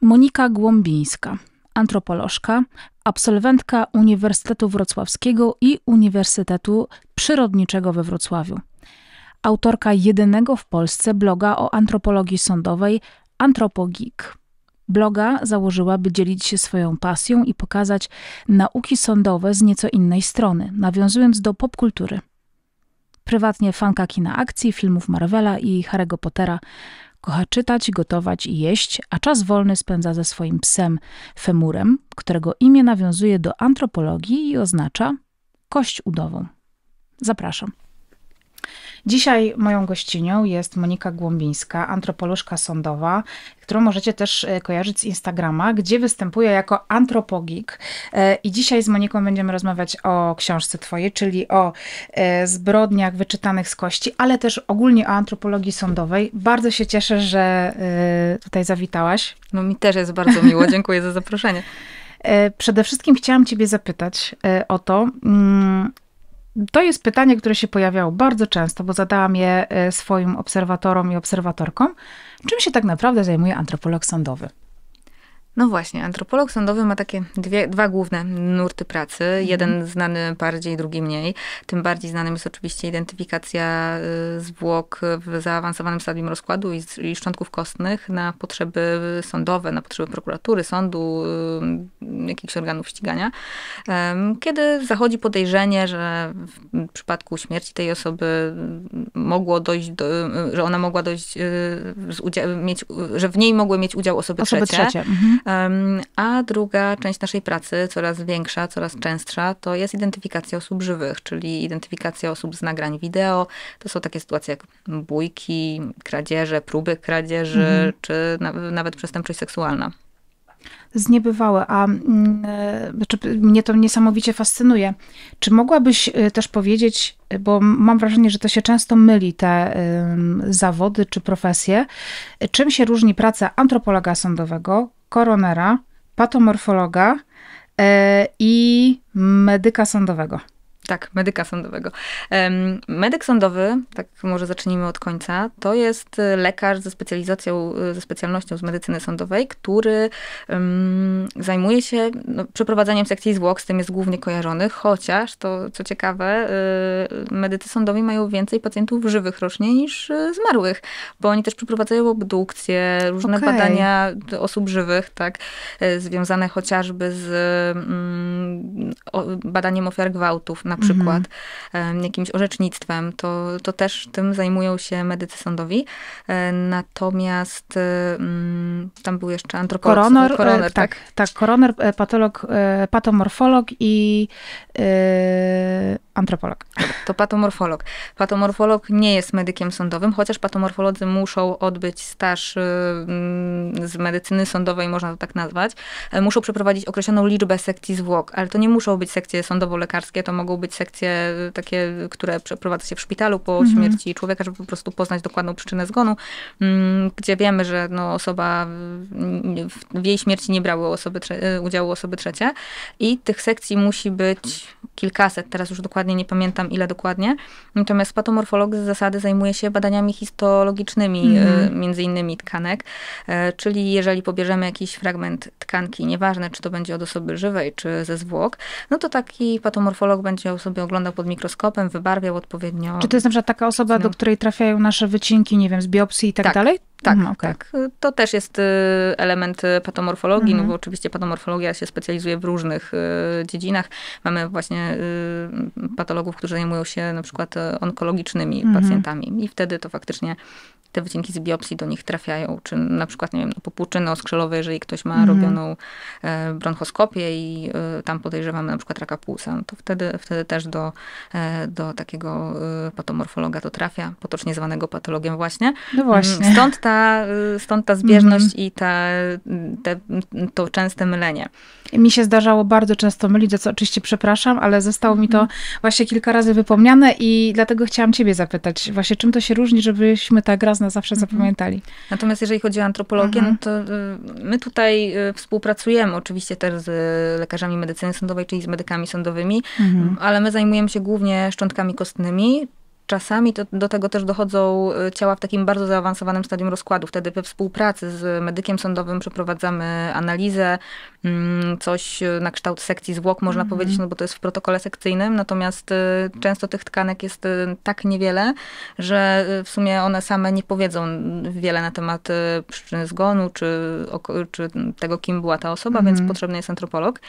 Monika Głąbińska, antropolożka, absolwentka Uniwersytetu Wrocławskiego i Uniwersytetu Przyrodniczego we Wrocławiu. Autorka jedynego w Polsce bloga o antropologii sądowej Antropogik. Bloga założyła, by dzielić się swoją pasją i pokazać nauki sądowe z nieco innej strony, nawiązując do popkultury. Prywatnie fanka kina akcji, filmów Marvela i Harry'ego Pottera, Kocha czytać, gotować i jeść, a czas wolny spędza ze swoim psem Femurem, którego imię nawiązuje do antropologii i oznacza kość udową. Zapraszam. Dzisiaj moją gościnią jest Monika Głąbińska, antropolożka sądowa, którą możecie też e, kojarzyć z Instagrama, gdzie występuje jako antropogik. E, I dzisiaj z Moniką będziemy rozmawiać o książce twojej, czyli o e, zbrodniach wyczytanych z kości, ale też ogólnie o antropologii sądowej. Bardzo się cieszę, że tutaj zawitałaś. No mi też jest bardzo miło, dziękuję za zaproszenie. Przede wszystkim chciałam Ciebie zapytać o to, mm, to jest pytanie, które się pojawiało bardzo często, bo zadałam je e, swoim obserwatorom i obserwatorkom. Czym się tak naprawdę zajmuje antropolog sądowy? No właśnie, antropolog sądowy ma takie dwie, dwa główne nurty pracy. Mhm. Jeden znany bardziej, drugi mniej. Tym bardziej znanym jest oczywiście identyfikacja y, zwłok w zaawansowanym stadium rozkładu i, i szczątków kostnych na potrzeby sądowe, na potrzeby prokuratury, sądu, y, jakichś organów ścigania. Kiedy zachodzi podejrzenie, że w przypadku śmierci tej osoby y, mogło dojść do, że ona mogła dojść, z udział, mieć, że w niej mogły mieć udział osoby, osoby trzecie. trzecie. Mhm. A druga część naszej pracy, coraz większa, coraz częstsza, to jest identyfikacja osób żywych, czyli identyfikacja osób z nagrań wideo. To są takie sytuacje jak bójki, kradzieże, próby kradzieży, mhm. czy na, nawet przestępczość seksualna Zniebywałe, a znaczy, mnie to niesamowicie fascynuje. Czy mogłabyś e, też powiedzieć, e, bo mam wrażenie, że to się często myli, te zawody czy profesje, czym się różni praca antropologa sądowego, koronera, patomorfologa e, i medyka sądowego. Tak, medyka sądowego. Medyk sądowy, tak może zacznijmy od końca, to jest y, lekarz ze specjalizacją, y, ze specjalnością z medycyny sądowej, który um, zajmuje się no, przeprowadzaniem sekcji zwłok, z tym jest głównie kojarzony, chociaż to, co ciekawe, y, medycy sądowi mają więcej pacjentów żywych rocznie niż zmarłych, bo oni też przeprowadzają obdukcje, różne okay. badania osób żywych, tak, związane chociażby z mm, badaniem ofiar gwałtów na przykład mhm. jakimś orzecznictwem, to, to też tym zajmują się medycy sądowi. E, natomiast e, mm, tam był jeszcze antropolog. Koroner, e, koroner tak, tak, tak, koroner, patolog, patomorfolog i yy, antropolog. To patomorfolog. Patomorfolog nie jest medykiem sądowym, chociaż patomorfolodzy muszą odbyć staż mm, z medycyny sądowej, można to tak nazwać. Muszą przeprowadzić określoną liczbę sekcji zwłok, ale to nie muszą być sekcje sądowo-lekarskie, to mogą być być sekcje y, takie, które przeprowadza się w szpitalu po mhm. śmierci człowieka, żeby po prostu poznać dokładną przyczynę zgonu, mm, gdzie wiemy, że no, osoba, w jej śmierci nie brały osoby y, udziału osoby trzecie. I tych sekcji musi być kilkaset, teraz już dokładnie nie pamiętam ile dokładnie. Natomiast patomorfolog z zasady zajmuje się badaniami histologicznymi, y, mhm. między innymi tkanek, e, czyli jeżeli pobierzemy jakiś fragment tkanki, nieważne czy to będzie od osoby żywej, czy ze zwłok, no to taki patomorfolog będzie sobie, oglądał pod mikroskopem, wybarwiał odpowiednio. Czy to jest na przykład taka osoba, do której trafiają nasze wycinki, nie wiem, z biopsji i tak, tak. dalej? Tak, mhm, okay. tak. To też jest y, element y, patomorfologii, mm -hmm. no bo mhm. oczywiście patomorfologia się specjalizuje w różnych y, dziedzinach. Mamy właśnie patologów, którzy zajmują się na przykład onkologicznymi mm -hmm. pacjentami i wtedy to faktycznie te wycinki z biopsji do nich trafiają, czy na przykład, nie wiem, no, popłuczyny oskrzelowe, jeżeli ktoś ma mhm. robioną e, bronchoskopię i e, tam podejrzewamy na przykład raka płuca, no to wtedy, wtedy też do, e, do takiego e, patomorfologa to trafia, potocznie zwanego patologiem właśnie. No mm, właśnie. Stąd ta, e, stąd ta zbieżność mhm. i ta, te, to częste mylenie. Mi się zdarzało bardzo często mylić, za co oczywiście przepraszam, ale zostało mi to mhm. właśnie kilka razy wypomniane i dlatego chciałam ciebie zapytać właśnie, czym to się różni, żebyśmy tak raz na zawsze mhm. zapamiętali. Natomiast jeżeli chodzi o antropologię, mhm. no to y, my tutaj y, współpracujemy oczywiście też z lekarzami medycyny sądowej, czyli z medykami sądowymi, mhm. ale my zajmujemy się głównie szczątkami kostnymi, Czasami to, do tego też dochodzą y, ciała w takim bardzo zaawansowanym stadium rozkładu. Wtedy we współpracy z medykiem sądowym przeprowadzamy analizę, mm, coś y, na kształt sekcji zwłok, można mm -hmm. powiedzieć, no bo to jest w protokole sekcyjnym. Natomiast y, często tych tkanek jest tak niewiele, że w sumie one same nie powiedzą wiele na temat przyczyny zgonu czy, czy tego, kim była ta osoba, mm -hmm. więc mhm. potrzebny jest antropolog.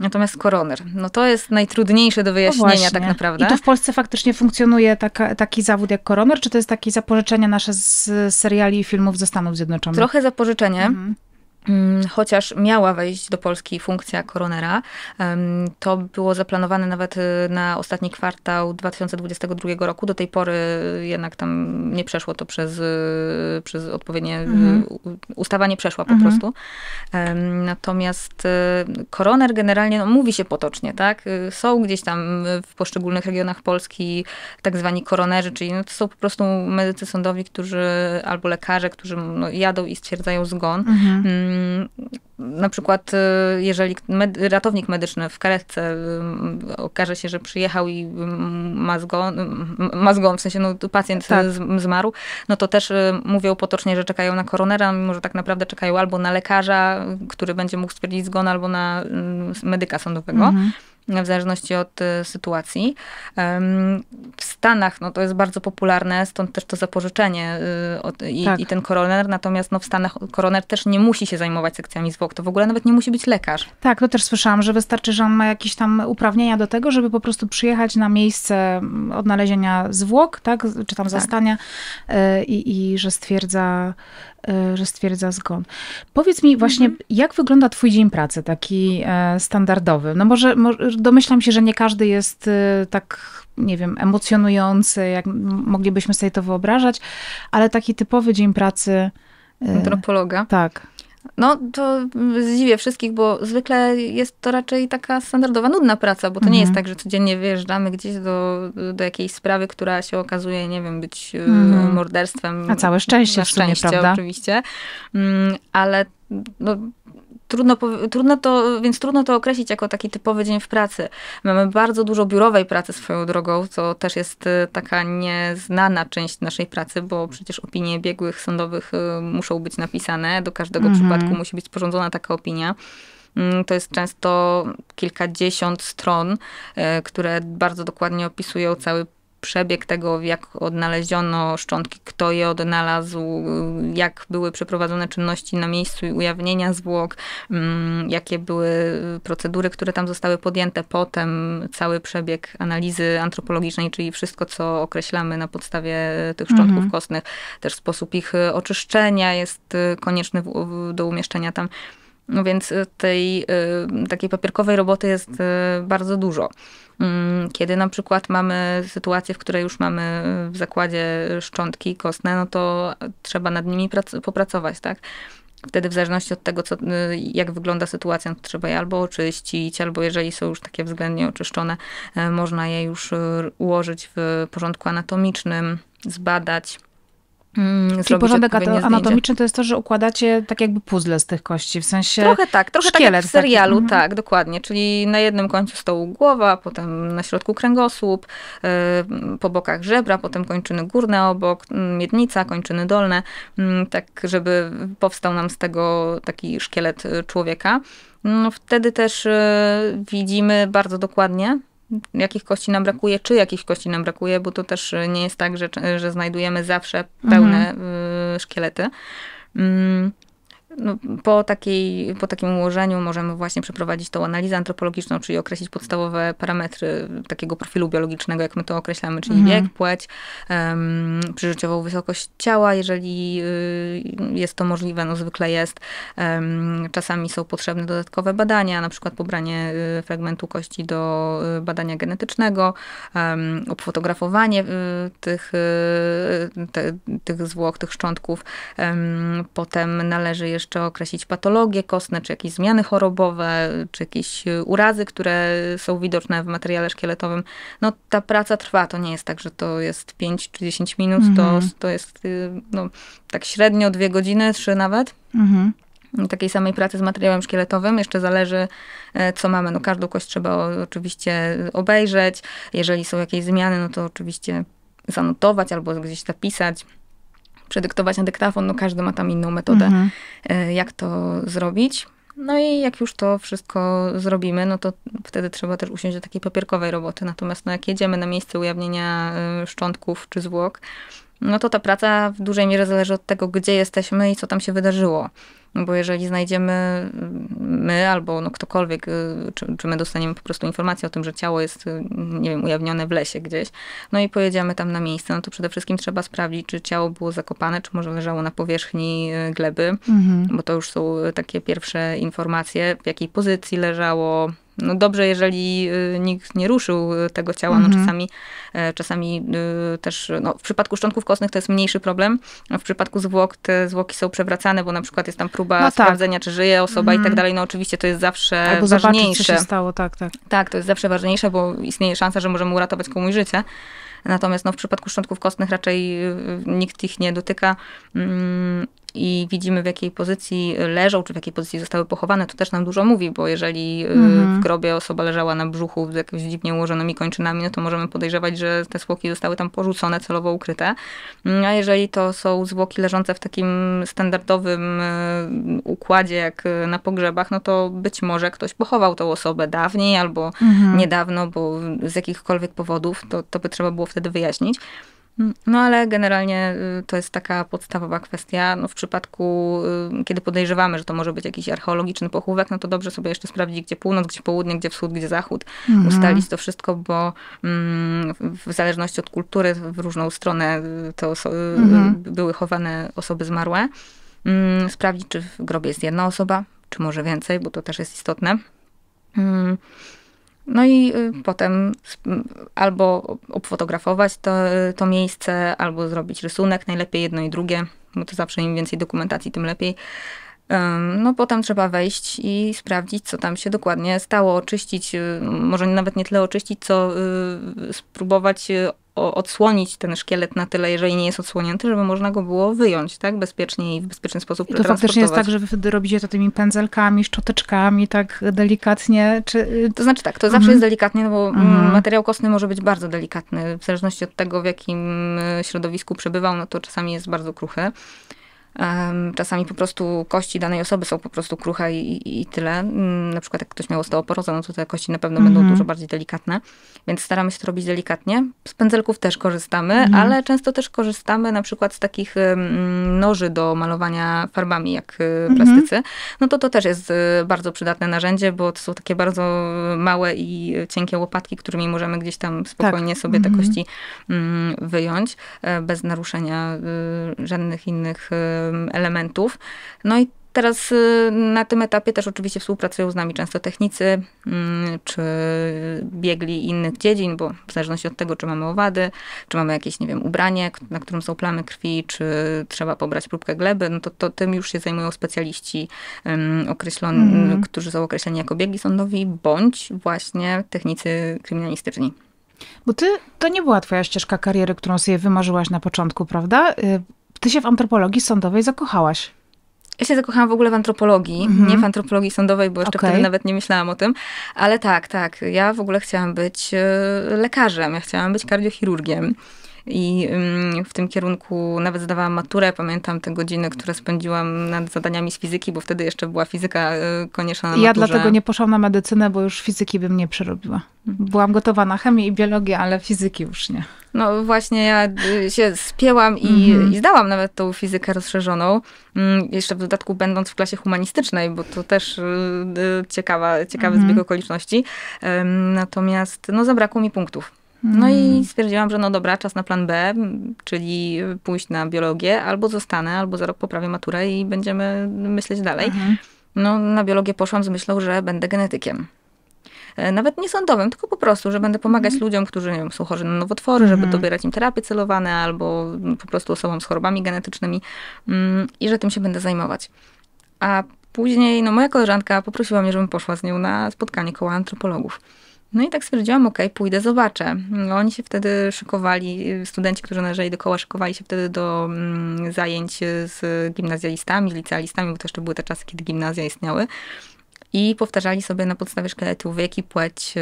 Natomiast koroner, no to jest najtrudniejsze do wyjaśnienia no tak naprawdę. I tu w Polsce faktycznie funkcjonuje taka, taki zawód jak koroner, czy to jest takie zapożyczenie nasze z seriali i filmów ze Stanów Zjednoczonych? Trochę zapożyczenie. Mhm. Mm, chociaż miała wejść do Polski funkcja koronera, to było zaplanowane nawet y, na ostatni kwartał 2022 roku. Do tej pory y, jednak tam nie przeszło to przez, y, przez odpowiednie. Mhm. Ustawa nie przeszła po mhm. prostu. Natomiast koroner generalnie no, mówi się potocznie, tak? Są gdzieś tam w poszczególnych regionach Polski tak zwani koronerzy, czyli no, to są po prostu medycy sądowi, którzy albo lekarze, którzy no, jadą i stwierdzają zgon. Mhm mm, na przykład y, jeżeli ratownik medyczny w karetce y, okaże się, że przyjechał i y, ma zgon, ma zgon w sensie no, pacjent tak. zmarł, no to też mówią potocznie, że czekają na koronera, mimo że tak naprawdę czekają albo na lekarza, który będzie mógł stwierdzić zgon, albo na medyka sądowego. Mhm w zależności od y, sytuacji. W Stanach no, to jest bardzo popularne, stąd też to zapożyczenie y, i, tak. i ten koroner, natomiast no, w Stanach koroner też nie musi się zajmować sekcjami zwłok, to w ogóle nawet nie musi być lekarz. Tak, no też słyszałam, że wystarczy, że on ma jakieś tam uprawnienia do tego, żeby po prostu przyjechać na miejsce mm, odnalezienia zwłok, tak, czy tam tak. zastania y, i, i że stwierdza E, że stwierdza zgon. Powiedz mi właśnie, mhm. jak wygląda Twój dzień pracy, taki e, standardowy? No może, może, domyślam się, że nie każdy jest e, tak, nie wiem, emocjonujący, jak moglibyśmy sobie to wyobrażać, ale taki typowy dzień pracy. Antropologa. Tak. No, to zdziwię wszystkich, bo zwykle jest to raczej taka standardowa, nudna praca, bo to mhm. nie jest mhm. tak, że codziennie wyjeżdżamy gdzieś do, do jakiejś sprawy, która się okazuje, nie wiem, być e, mhm. morderstwem. A całe szczęście, na szczęście, sumie, prawda? oczywiście. Mm, ale no, Trudno, trudno to, więc trudno to określić jako taki typowy dzień w pracy. Mamy bardzo dużo biurowej pracy swoją drogą, co też jest y, taka nieznana część naszej pracy, bo przecież opinie biegłych sądowych y, muszą być napisane. Do każdego mhm. przypadku musi być sporządzona taka opinia. Mm, to jest często kilkadziesiąt stron, y, które bardzo dokładnie opisują cały przebieg tego, jak odnaleziono szczątki, kto je odnalazł, jak były przeprowadzone czynności na miejscu i ujawnienia zwłok, mm, jakie były procedury, które tam zostały podjęte, potem cały przebieg analizy antropologicznej, czyli wszystko, co określamy na podstawie tych szczątków mhm. kostnych, też sposób ich oczyszczenia jest y, konieczny do umieszczenia tam no więc y, tej y, takiej papierkowej roboty jest y, bardzo dużo. Mm, kiedy na przykład mamy sytuację, w której już mamy w zakładzie szczątki kostne, no to trzeba nad nimi popracować, tak? Wtedy w zależności od tego, co, jak wygląda sytuacja, no to trzeba je albo oczyścić, albo jeżeli są już takie względnie oczyszczone, można je już ułożyć w porządku anatomicznym, zbadać Czyli mm, porządek anatomiczny to jest to, że układacie tak jakby puzzle z tych kości, w sensie Trochę tak, trochę szkielet, tak jak w serialu, taki. Mhm. tak, dokładnie. Czyli na jednym końcu stołu głowa, potem na środku kręgosłup, y, po bokach żebra, potem kończyny górne obok, mm, miednica, kończyny dolne, mm, tak żeby powstał nam z tego taki szkielet y, człowieka. No, wtedy też y, widzimy bardzo dokładnie jakich kości nam brakuje, czy jakich kości nam brakuje, bo to też nie jest tak, że, że znajdujemy zawsze mhm. pełne mhm. szkielety. Mm, no, po, takiej, po takim ułożeniu możemy właśnie przeprowadzić tą analizę antropologiczną, czyli określić podstawowe parametry takiego profilu biologicznego, jak my to określamy, czyli mhm. wiek, płeć, um, przyżyciową wysokość ciała, jeżeli y, jest to możliwe, no zwykle jest. Um, czasami są potrzebne dodatkowe badania, na przykład pobranie y, fragmentu kości do y, badania genetycznego, um, tych, te, tych zwłok, tych szczątków. Potem należy, jeszcze jeszcze określić patologie kostne, czy jakieś zmiany chorobowe, czy jakieś e, urazy, które są widoczne w materiale szkieletowym. No ta praca trwa, to nie jest tak, że to jest 5 czy 10 minut, to, mhm. to jest y, no, tak średnio 2 godziny, 3 nawet. Mhm. takiej samej pracy z materiałem szkieletowym. Jeszcze zależy, e, co mamy. No, każdą kość trzeba oczywiście e, obejrzeć. Jeżeli są jakieś zmiany, no to oczywiście zanotować albo gdzieś zapisać przedyktować na dyktafon, no każdy ma tam inną metodę, mhm. E, jak to zrobić. No i jak już to wszystko zrobimy, no to wtedy trzeba też usiąść do takiej papierkowej roboty. Natomiast no jak jedziemy na miejsce ujawnienia e, szczątków czy zwłok, no to ta praca w dużej mierze zależy od tego, gdzie jesteśmy i co tam się wydarzyło. No bo jeżeli znajdziemy mm, my albo no ktokolwiek, y, czy, czy my dostaniemy po prostu informację o tym, że ciało jest, y, nie wiem, ujawnione w lesie gdzieś, no i pojedziemy tam na miejsce, no to przede wszystkim trzeba sprawdzić, czy ciało było zakopane, czy może leżało na powierzchni y, gleby, mhm. bo to już są takie pierwsze informacje, w jakiej pozycji leżało, no dobrze, jeżeli y, nikt nie ruszył y, tego ciała, no mhm. czasami, e, czasami y, też, no w przypadku szczątków kostnych to jest mniejszy problem, w przypadku zwłok te zwłoki są przewracane, bo na przykład jest tam próba no tak. sprawdzenia, czy żyje osoba mm. i tak mhm. dalej, no oczywiście to jest zawsze Albo ważniejsze. co się stało, tak, tak. Tak, to jest zawsze ważniejsze, bo istnieje szansa, że możemy uratować komuś życie. Natomiast no, w przypadku szczątków kostnych raczej nikt ich nie dotyka. Mm, i widzimy w jakiej pozycji leżą, czy w jakiej pozycji zostały pochowane, to też nam dużo mówi, bo jeżeli y, mhm. w grobie osoba leżała na brzuchu z jakimiś dziwnie ułożonymi kończynami, no to możemy podejrzewać, że te zwłoki zostały tam porzucone, celowo ukryte. Mm, a jeżeli to są zwłoki leżące w takim standardowym y, układzie, jak y, na pogrzebach, no to być może ktoś pochował tą osobę dawniej albo mhm. niedawno, bo z jakichkolwiek powodów, to, to by trzeba było wtedy wyjaśnić. No ale generalnie y, to jest taka podstawowa kwestia. No, w przypadku, y, kiedy podejrzewamy, że to może być jakiś archeologiczny pochówek, no to dobrze sobie jeszcze sprawdzić, gdzie północ, gdzie południe, gdzie wschód, gdzie zachód. Mhm. Ustalić to wszystko, bo mm, w zależności od kultury w różną stronę y, to mhm. były chowane osoby zmarłe. Mm, sprawdzić, czy w grobie jest jedna osoba, czy może więcej, bo to też jest istotne. Mm. No i y, potem albo obfotografować to, y, to miejsce, albo zrobić rysunek, najlepiej jedno i drugie, bo to zawsze im więcej dokumentacji, tym lepiej. No potem trzeba wejść i sprawdzić, co tam się dokładnie stało, oczyścić, y, może nawet nie tyle oczyścić, co spróbować odsłonić ten szkielet na tyle, jeżeli nie jest odsłonięty, żeby można go było wyjąć, tak, bezpiecznie i w bezpieczny sposób I to faktycznie jest tak, że wy wtedy robicie to tymi pędzelkami, szczoteczkami, tak delikatnie, czy... To znaczy tak, to zawsze mhm. jest delikatnie, no bo mm, mhm. materiał kostny może być bardzo delikatny, w zależności od tego, w jakim y, środowisku przebywał, no to czasami jest bardzo kruchy. Czasami po prostu kości danej osoby są po prostu kruche i, i tyle. Mm, na przykład jak ktoś miał osteoporozę, no to te kości na pewno będą mhm. dużo bardziej delikatne. Więc staramy się to robić delikatnie. Z pędzelków też korzystamy, mhm. ale często też korzystamy na przykład z takich noży do malowania farbami, jak y, mhm. plastycy. No to to też jest y, bardzo przydatne narzędzie, bo to są takie bardzo małe i cienkie łopatki, którymi możemy gdzieś tam spokojnie tak. sobie mhm. te kości mm, wyjąć, e, bez naruszenia y, żadnych innych elementów. No i Teraz y, na tym etapie też oczywiście współpracują z nami często technicy, mm, czy biegli innych dziedzin, bo w zależności od tego, czy mamy owady, czy mamy jakieś, nie wiem, ubranie, na którym są plamy krwi, czy trzeba pobrać próbkę gleby, no to, to tym już się zajmują specjaliści określoni, mm. którzy są określeni jako biegli sądowi, bądź właśnie technicy kryminalistyczni. Bo ty, to nie była twoja ścieżka kariery, którą sobie wymarzyłaś na początku, prawda? Y, ty się w antropologii sądowej zakochałaś. Ja się zakochałam w ogóle w antropologii, mm -hmm. nie w antropologii sądowej, bo jeszcze okay. wtedy nawet nie myślałam o tym, ale tak, tak. Ja w ogóle chciałam być e, lekarzem, ja chciałam być kardiochirurgiem i mm, w tym kierunku nawet zdawałam maturę. Pamiętam te godziny, które spędziłam nad zadaniami z fizyki, bo wtedy jeszcze była fizyka e, konieczna na Ja maturze. dlatego nie poszłam na medycynę, bo już fizyki bym nie przerobiła. Mhm. Byłam gotowa na chemię i biologię, ale fizyki już nie. No właśnie, ja y, się spięłam i, mm -hmm. i zdałam nawet tą fizykę rozszerzoną. Mm, jeszcze w dodatku będąc w klasie humanistycznej, bo to też y, y, ciekawa, ciekawy mm -hmm. zbieg okoliczności. Natomiast no, zabrakło mi punktów. No i mm. stwierdziłam, że no dobra, czas na plan B, czyli pójść na biologię, albo zostanę, albo za rok poprawię maturę i będziemy myśleć dalej. Mhm. No, na biologię poszłam z myślą, że będę genetykiem. E, nawet nie sądowym, tylko po prostu, że będę pomagać mhm. ludziom, którzy nie wiem, są chorzy na nowotwory, żeby mhm. dobierać im terapie celowane, albo po prostu osobom z chorobami genetycznymi mm, i że tym się będę zajmować. A później, no moja koleżanka poprosiła mnie, żebym poszła z nią na spotkanie koła antropologów. No i tak stwierdziłam, ok, pójdę, zobaczę. No, oni się wtedy szykowali, studenci, którzy należeli do koła, szykowali się wtedy do mm, zajęć z gimnazjalistami, z licealistami, bo to jeszcze były te czasy, kiedy gimnazja istniały i powtarzali sobie na podstawie szkieletu wiek i płeć,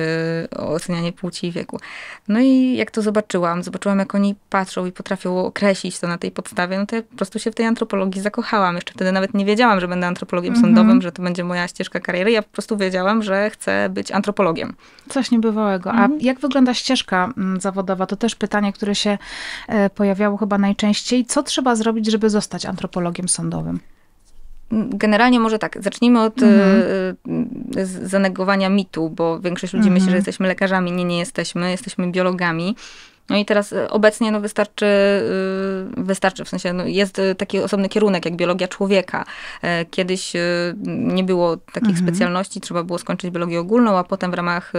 y, ocenianie płci i wieku. No i jak to zobaczyłam, zobaczyłam jak oni patrzą i potrafią określić to na tej podstawie, no to ja po prostu się w tej antropologii zakochałam. Jeszcze wtedy nawet nie wiedziałam, że będę antropologiem mhm. sądowym, że to będzie moja ścieżka kariery. Ja po prostu wiedziałam, że chcę być antropologiem. Coś niebywałego. Mhm. A jak wygląda ścieżka mm, zawodowa? To też pytanie, które się e, pojawiało chyba najczęściej. Co trzeba zrobić, żeby zostać antropologiem sądowym? Generalnie może tak, zacznijmy od mhm. E, e, zanegowania mitu, bo większość ludzi mhm. myśli, że mhm. jesteśmy lekarzami. Nie, nie jesteśmy. Jesteśmy biologami. No i teraz e, obecnie no wystarczy, e, wystarczy, w sensie no jest e, taki osobny kierunek jak biologia człowieka. Kiedyś nie było takich mhm. specjalności, trzeba było skończyć biologię ogólną, a potem w ramach...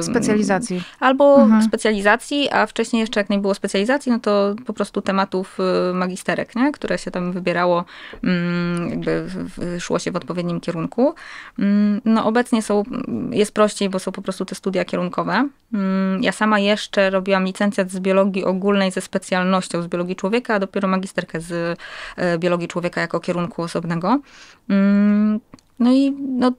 Specjalizacji. Albo mhm. specjalizacji, a wcześniej jeszcze jak nie było specjalizacji, no to po prostu tematów magisterek, nie? które się tam wybierało, mm, jakby szło się w odpowiednim kierunku. Mm, no obecnie są, jest prościej, bo są po prostu te studia kierunkowe. Mm, ja sama jeszcze robiłam licencję z z biologii ogólnej ze specjalnością z biologii człowieka, a dopiero magisterkę z e, biologii człowieka jako kierunku osobnego. Mm, no i no,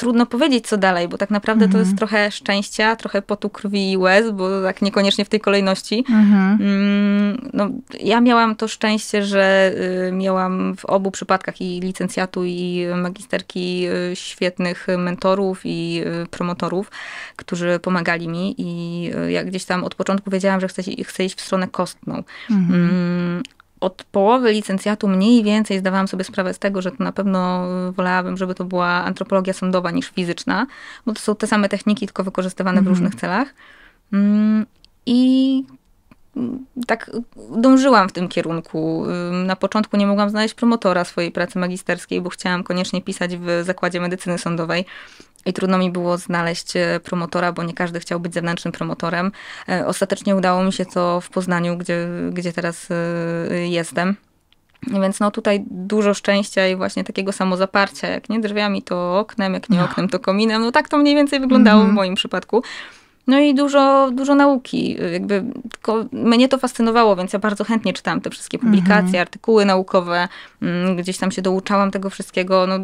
trudno powiedzieć, co dalej, bo tak naprawdę mhm. to jest mhm. trochę szczęścia, trochę potu krwi i łez, bo tak niekoniecznie w tej kolejności. Mhm. Mm, no, ja miałam to szczęście, że y, miałam w obu przypadkach i licencjatu, i magisterki y, świetnych mentorów i y, promotorów, którzy pomagali mi i ja gdzieś tam od początku wiedziałam, że chcę, chcę iść w stronę kostną. Mhm. Mm, od połowy licencjatu mniej więcej zdawałam sobie sprawę z tego, że to na pewno wolałabym, żeby to była antropologia sądowa niż fizyczna, bo to są te same techniki, tylko wykorzystywane w mhm. różnych celach. Mm, I tak dążyłam w tym kierunku. Na początku nie mogłam znaleźć promotora swojej pracy magisterskiej, bo chciałam koniecznie pisać w Zakładzie Medycyny Sądowej i trudno mi było znaleźć e, promotora, bo nie każdy chciał być zewnętrznym promotorem. E, ostatecznie udało mi się to w Poznaniu, gdzie, gdzie teraz e, jestem. Więc no tutaj dużo szczęścia i właśnie takiego samozaparcia, jak nie drzwiami, to oknem, jak nie no. oknem, to kominem. No tak to mniej więcej wyglądało w mhm. moim przypadku. No i dużo, dużo nauki. Jakby, mnie to fascynowało, więc ja bardzo chętnie czytałam te wszystkie publikacje, mm -hmm. artykuły naukowe. Mm, gdzieś tam się douczałam tego wszystkiego. No,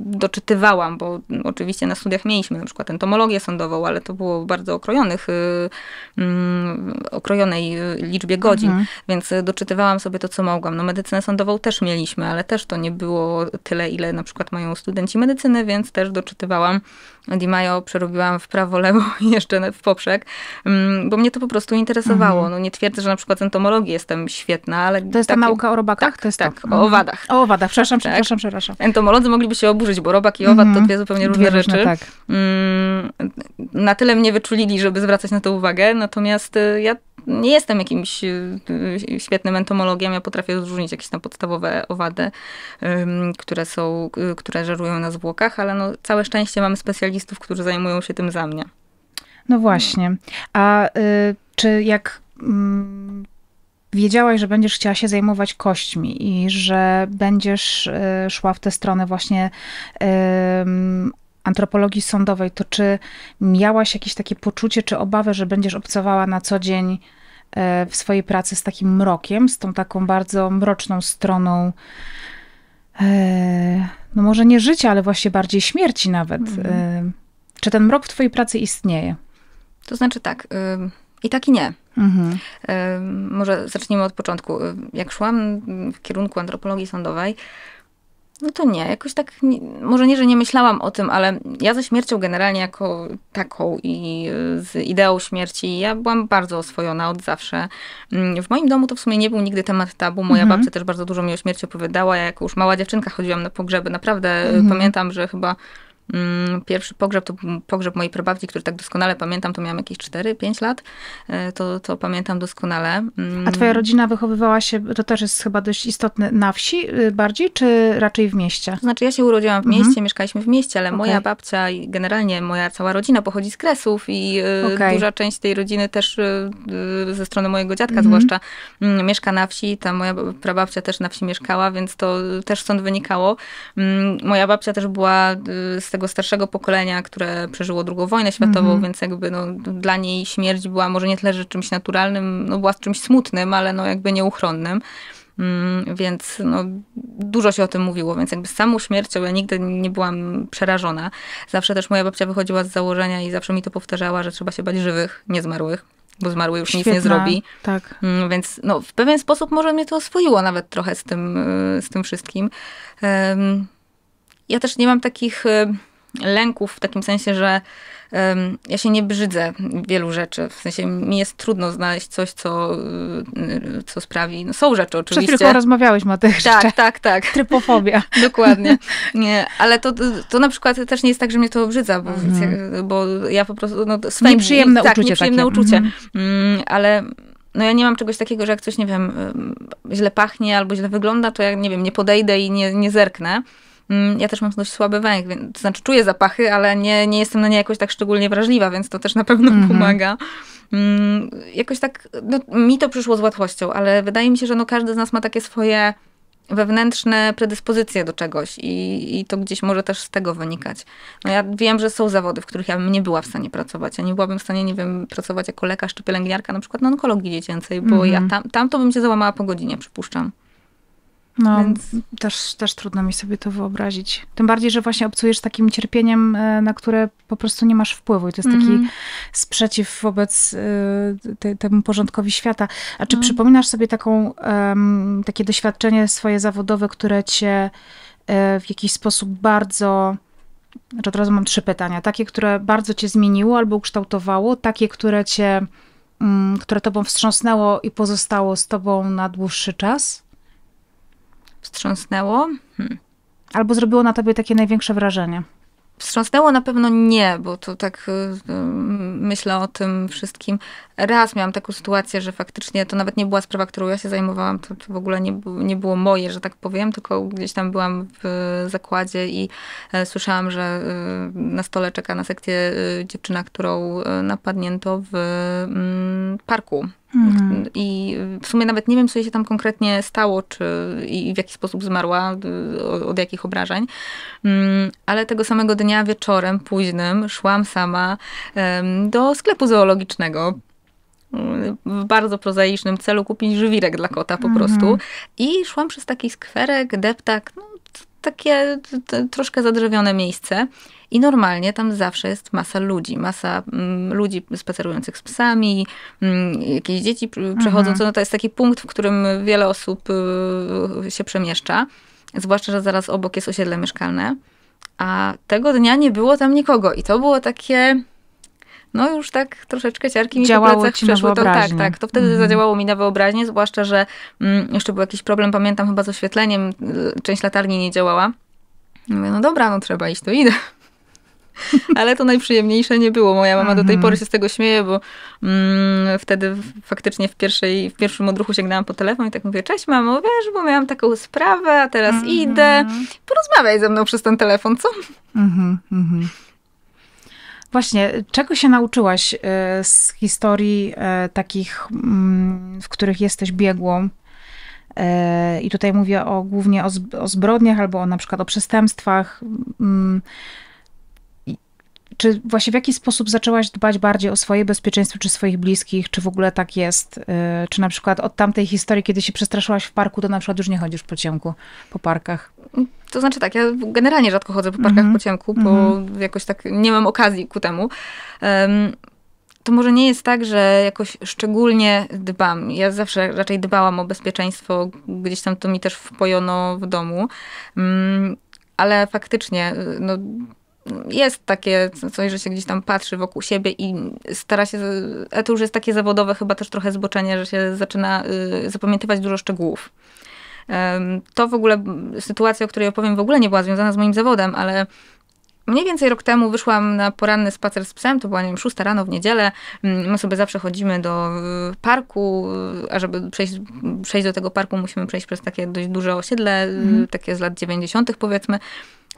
doczytywałam, bo oczywiście na studiach mieliśmy na przykład entomologię sądową, ale to było w bardzo okrojonych, y, mm, okrojonej y, liczbie godzin, mhm. więc doczytywałam sobie to, co mogłam. No medycynę sądową też mieliśmy, ale też to nie było tyle, ile na przykład mają studenci medycyny, więc też doczytywałam Di przerobiłam w prawo, lewo i jeszcze w poprzek, mm, bo mnie to po prostu interesowało. Mhm. No nie twierdzę, że na przykład z entomologii jestem świetna, ale... To jest takie... ta nauka o robakach? Tak, to jest tak, to. o owadach. O owadach, przepraszam, tak. przepraszam, przepraszam. Entomolodzy mogliby się się oburzyć, bo robak i owad to mhm. dwie zupełnie różne, dwie różne rzeczy. Tak. Mm, na tyle mnie wyczulili, żeby zwracać na to uwagę, natomiast y, ja nie jestem jakimś y, y, świetnym entomologiem, ja potrafię rozróżnić jakieś tam podstawowe owady, które są, które żerują na zwłokach, ale no, całe szczęście mamy specjalistów, którzy zajmują się tym za mnie. No właśnie. A y, czy jak mm, wiedziałaś, że będziesz chciała się zajmować kośćmi i że będziesz e, szła w tę stronę właśnie antropologii sądowej, to czy miałaś jakieś takie poczucie czy obawę, że będziesz obcowała na co dzień e, w swojej pracy z takim mrokiem, z tą taką bardzo mroczną stroną? E, no, może nie życia, ale właśnie bardziej śmierci, nawet. Mhm. Czy ten mrok w Twojej pracy istnieje? To znaczy tak. I tak i nie. Mhm. Może zacznijmy od początku. Jak szłam w kierunku antropologii sądowej, no to nie, jakoś tak, może nie, że nie myślałam o tym, ale ja ze śmiercią generalnie jako taką i e, z ideą śmierci, ja byłam bardzo oswojona od zawsze. Mm, w moim domu to w sumie nie był nigdy temat tabu, moja mhm. babcia też bardzo dużo mi o śmierci opowiadała, ja jako już mała dziewczynka chodziłam na pogrzeby, naprawdę e, mhm. pamiętam, że chyba Mm, pierwszy pogrzeb to pogrzeb mojej prababci, który tak doskonale pamiętam, to miałam jakieś 4-5 lat, e, to, to pamiętam doskonale. Mm. A twoja rodzina wychowywała się, to też jest chyba dość istotne, na wsi y, bardziej, czy raczej w mieście? To znaczy ja się urodziłam w mhm. mieście, mhm. mieszkaliśmy w mieście, ale okay. moja babcia i generalnie moja cała rodzina pochodzi z Kresów i y, okay. duża część tej rodziny też y, ze strony mojego dziadka mhm. zwłaszcza mm, mieszka na wsi, ta moja prababcia też na wsi mieszkała, więc to też stąd wynikało. Moja babcia też była z tego tego starszego pokolenia, które przeżyło II wojnę światową, mm -hmm. więc jakby no, dla niej śmierć była może nie tyle że czymś naturalnym, no była czymś smutnym, ale no jakby nieuchronnym. Mm, więc no, dużo się o tym mówiło, więc jakby z samą śmiercią ja nigdy nie byłam przerażona. Zawsze też moja babcia wychodziła z założenia i zawsze mi to powtarzała, że trzeba się bać żywych, nie zmarłych bo zmarły już Świetna, nic nie zrobi. Tak. Mm, więc no, w pewien sposób może mnie to oswoiło nawet trochę z tym, y, z tym wszystkim. Ja też nie mam takich y, lęków w takim sensie, że ja się nie brzydzę wielu rzeczy. W sensie mi jest trudno znaleźć coś, co, y, co sprawi. No, są rzeczy oczywiście. Przed chwilką rozmawiałyśmy o tych tak, rzeczach. Tak, tak, tak. Trypofobia. Dokładnie. Nie, ale to, to na przykład też nie jest tak, że mnie to obrzydza, bo, mhm. bo ja po prostu... No, swędzi, nieprzyjemne tak, uczucie. Nieprzyjemne takie. uczucie. Mhm. Mm, ale no ja nie mam czegoś takiego, że jak coś, nie wiem, źle pachnie albo źle wygląda, to ja, nie wiem, nie podejdę i nie, nie zerknę. Mm, ja też mam dość słaby węch, więc, to znaczy czuję zapachy, ale nie, nie jestem na nie jakoś tak szczególnie wrażliwa, więc to też na pewno mhm. pomaga. Mm, jakoś tak, no, mi to przyszło z łatwością, ale wydaje mi się, że no, każdy z nas ma takie swoje wewnętrzne predyspozycje do czegoś i, i to gdzieś może też z tego wynikać. No ja wiem, że są zawody, w których ja bym nie była w stanie pracować. Ja nie byłabym w stanie, nie wiem, pracować jako lekarz czy pielęgniarka, na przykład na onkologii dziecięcej, bo mm -hmm. ja tam, tam to bym się załamała po godzinie, przypuszczam. No, Więc... też, też trudno mi sobie to wyobrazić. Tym bardziej, że właśnie obcujesz takim cierpieniem, e, na które po prostu nie masz wpływu. I to jest mm -hmm. taki mhm. sprzeciw wobec tego te, temu porządkowi świata. A czy no. przypominasz sobie taką, um, takie doświadczenie swoje zawodowe, które cię e, w jakiś sposób bardzo... Znaczy od razu mam trzy pytania. Takie, które bardzo cię zmieniło albo ukształtowało, takie, które cię, mm, które tobą wstrząsnęło i pozostało z tobą na dłuższy czas? Wstrząsnęło? Hmm. Albo zrobiło na tobie takie największe wrażenie? Wstrząsnęło na pewno nie, bo to tak y, y, myślę o tym wszystkim raz miałam taką sytuację, że faktycznie to nawet nie była sprawa, którą ja się zajmowałam, to, to w ogóle nie, nie było moje, że tak powiem, tylko gdzieś tam byłam w e, zakładzie i e, słyszałam, że e, na stole czeka na sekcję dziewczyna, którą napadnięto w mm, parku. Mhm. I w sumie nawet nie wiem, co jej się tam konkretnie stało, czy i w jaki sposób zmarła, od, od jakich obrażeń. Mm, ale tego samego dnia wieczorem późnym szłam sama do sklepu zoologicznego w bardzo prozaicznym celu kupić żywirek dla kota po mhm. prostu. I szłam przez taki skwerek, deptak, no, takie troszkę zadrzewione miejsce. I normalnie tam zawsze jest masa ludzi, masa m, mm, ludzi spacerujących z psami, m, mm, jakieś dzieci mhm. przechodzące. Mhm. No to jest taki punkt, w którym wiele osób y, się przemieszcza. Zwłaszcza, że zaraz obok jest osiedle mieszkalne. A tego dnia nie było tam nikogo. I to było takie no już tak troszeczkę siarki mi Działało po przeszły. To, tak, tak, to wtedy mhm. zadziałało mi na wyobraźnię, zwłaszcza, że mm, jeszcze był jakiś problem, pamiętam chyba z oświetleniem, y, część latarni nie działała. Mówię, no dobra, no trzeba iść, to idę. Ale to najprzyjemniejsze nie było. Moja mama do tej mhm. pory się z tego śmieje, bo mm, wtedy faktycznie w, pierwszej, w pierwszym odruchu sięgnęłam po telefon i tak mówię, cześć mamo, wiesz, bo miałam taką sprawę, a teraz mhm. idę. Porozmawiaj ze mną przez ten telefon, co? Mhm, mhm. Właśnie, czego się nauczyłaś e, z historii e, takich, mm, w których jesteś biegłą? E, I tutaj mówię o, głównie o, o zbrodniach albo o, na przykład o przestępstwach. Mm. Czy właśnie w jaki sposób zaczęłaś dbać bardziej o swoje bezpieczeństwo, czy swoich bliskich? Czy w ogóle tak jest? Czy na przykład od tamtej historii, kiedy się przestraszyłaś w parku, to na przykład już nie chodzisz po ciemku, po parkach? To znaczy tak, ja generalnie rzadko chodzę po parkach mm -hmm. po ciemku, bo mm -hmm. jakoś tak nie mam okazji ku temu. Um, to może nie jest tak, że jakoś szczególnie dbam. Ja zawsze raczej dbałam o bezpieczeństwo, gdzieś tam to mi też wpojono w domu. Um, ale faktycznie, no, jest takie coś, że się gdzieś tam patrzy wokół siebie i stara się, a e, to już jest takie zawodowe chyba też trochę zboczenie, że się zaczyna y, zapamiętywać dużo szczegółów. To w ogóle sytuacja, o której opowiem, w ogóle nie była związana z moim zawodem, ale Mniej więcej rok temu wyszłam na poranny spacer z psem, to była, nie wiem, szósta rano w niedzielę. Mm, my sobie zawsze chodzimy do y, parku, y, a żeby przejść, przejść do tego parku, musimy przejść przez takie dość duże osiedle, y, mhm. takie z lat 90. powiedzmy.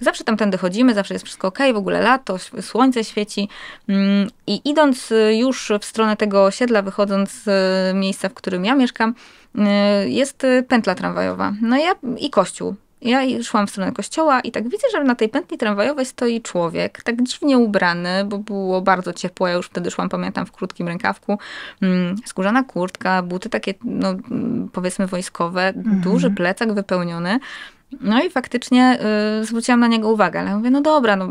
Zawsze tamtędy chodzimy, zawsze jest wszystko ok, w ogóle lato, słońce świeci. Mm, I idąc już w stronę tego osiedla, wychodząc z miejsca, w którym ja mieszkam, jest pętla tramwajowa. No ja i kościół. Ja szłam w stronę kościoła i tak widzę, że na tej pętli tramwajowej stoi człowiek, tak dziwnie ubrany, bo było bardzo ciepło. Ja już wtedy szłam, pamiętam, w krótkim rękawku. Mm, skórzana kurtka, buty takie, no, powiedzmy wojskowe, mhm. duży plecak wypełniony. No i faktycznie y, zwróciłam na niego uwagę, ale mówię, no dobra, no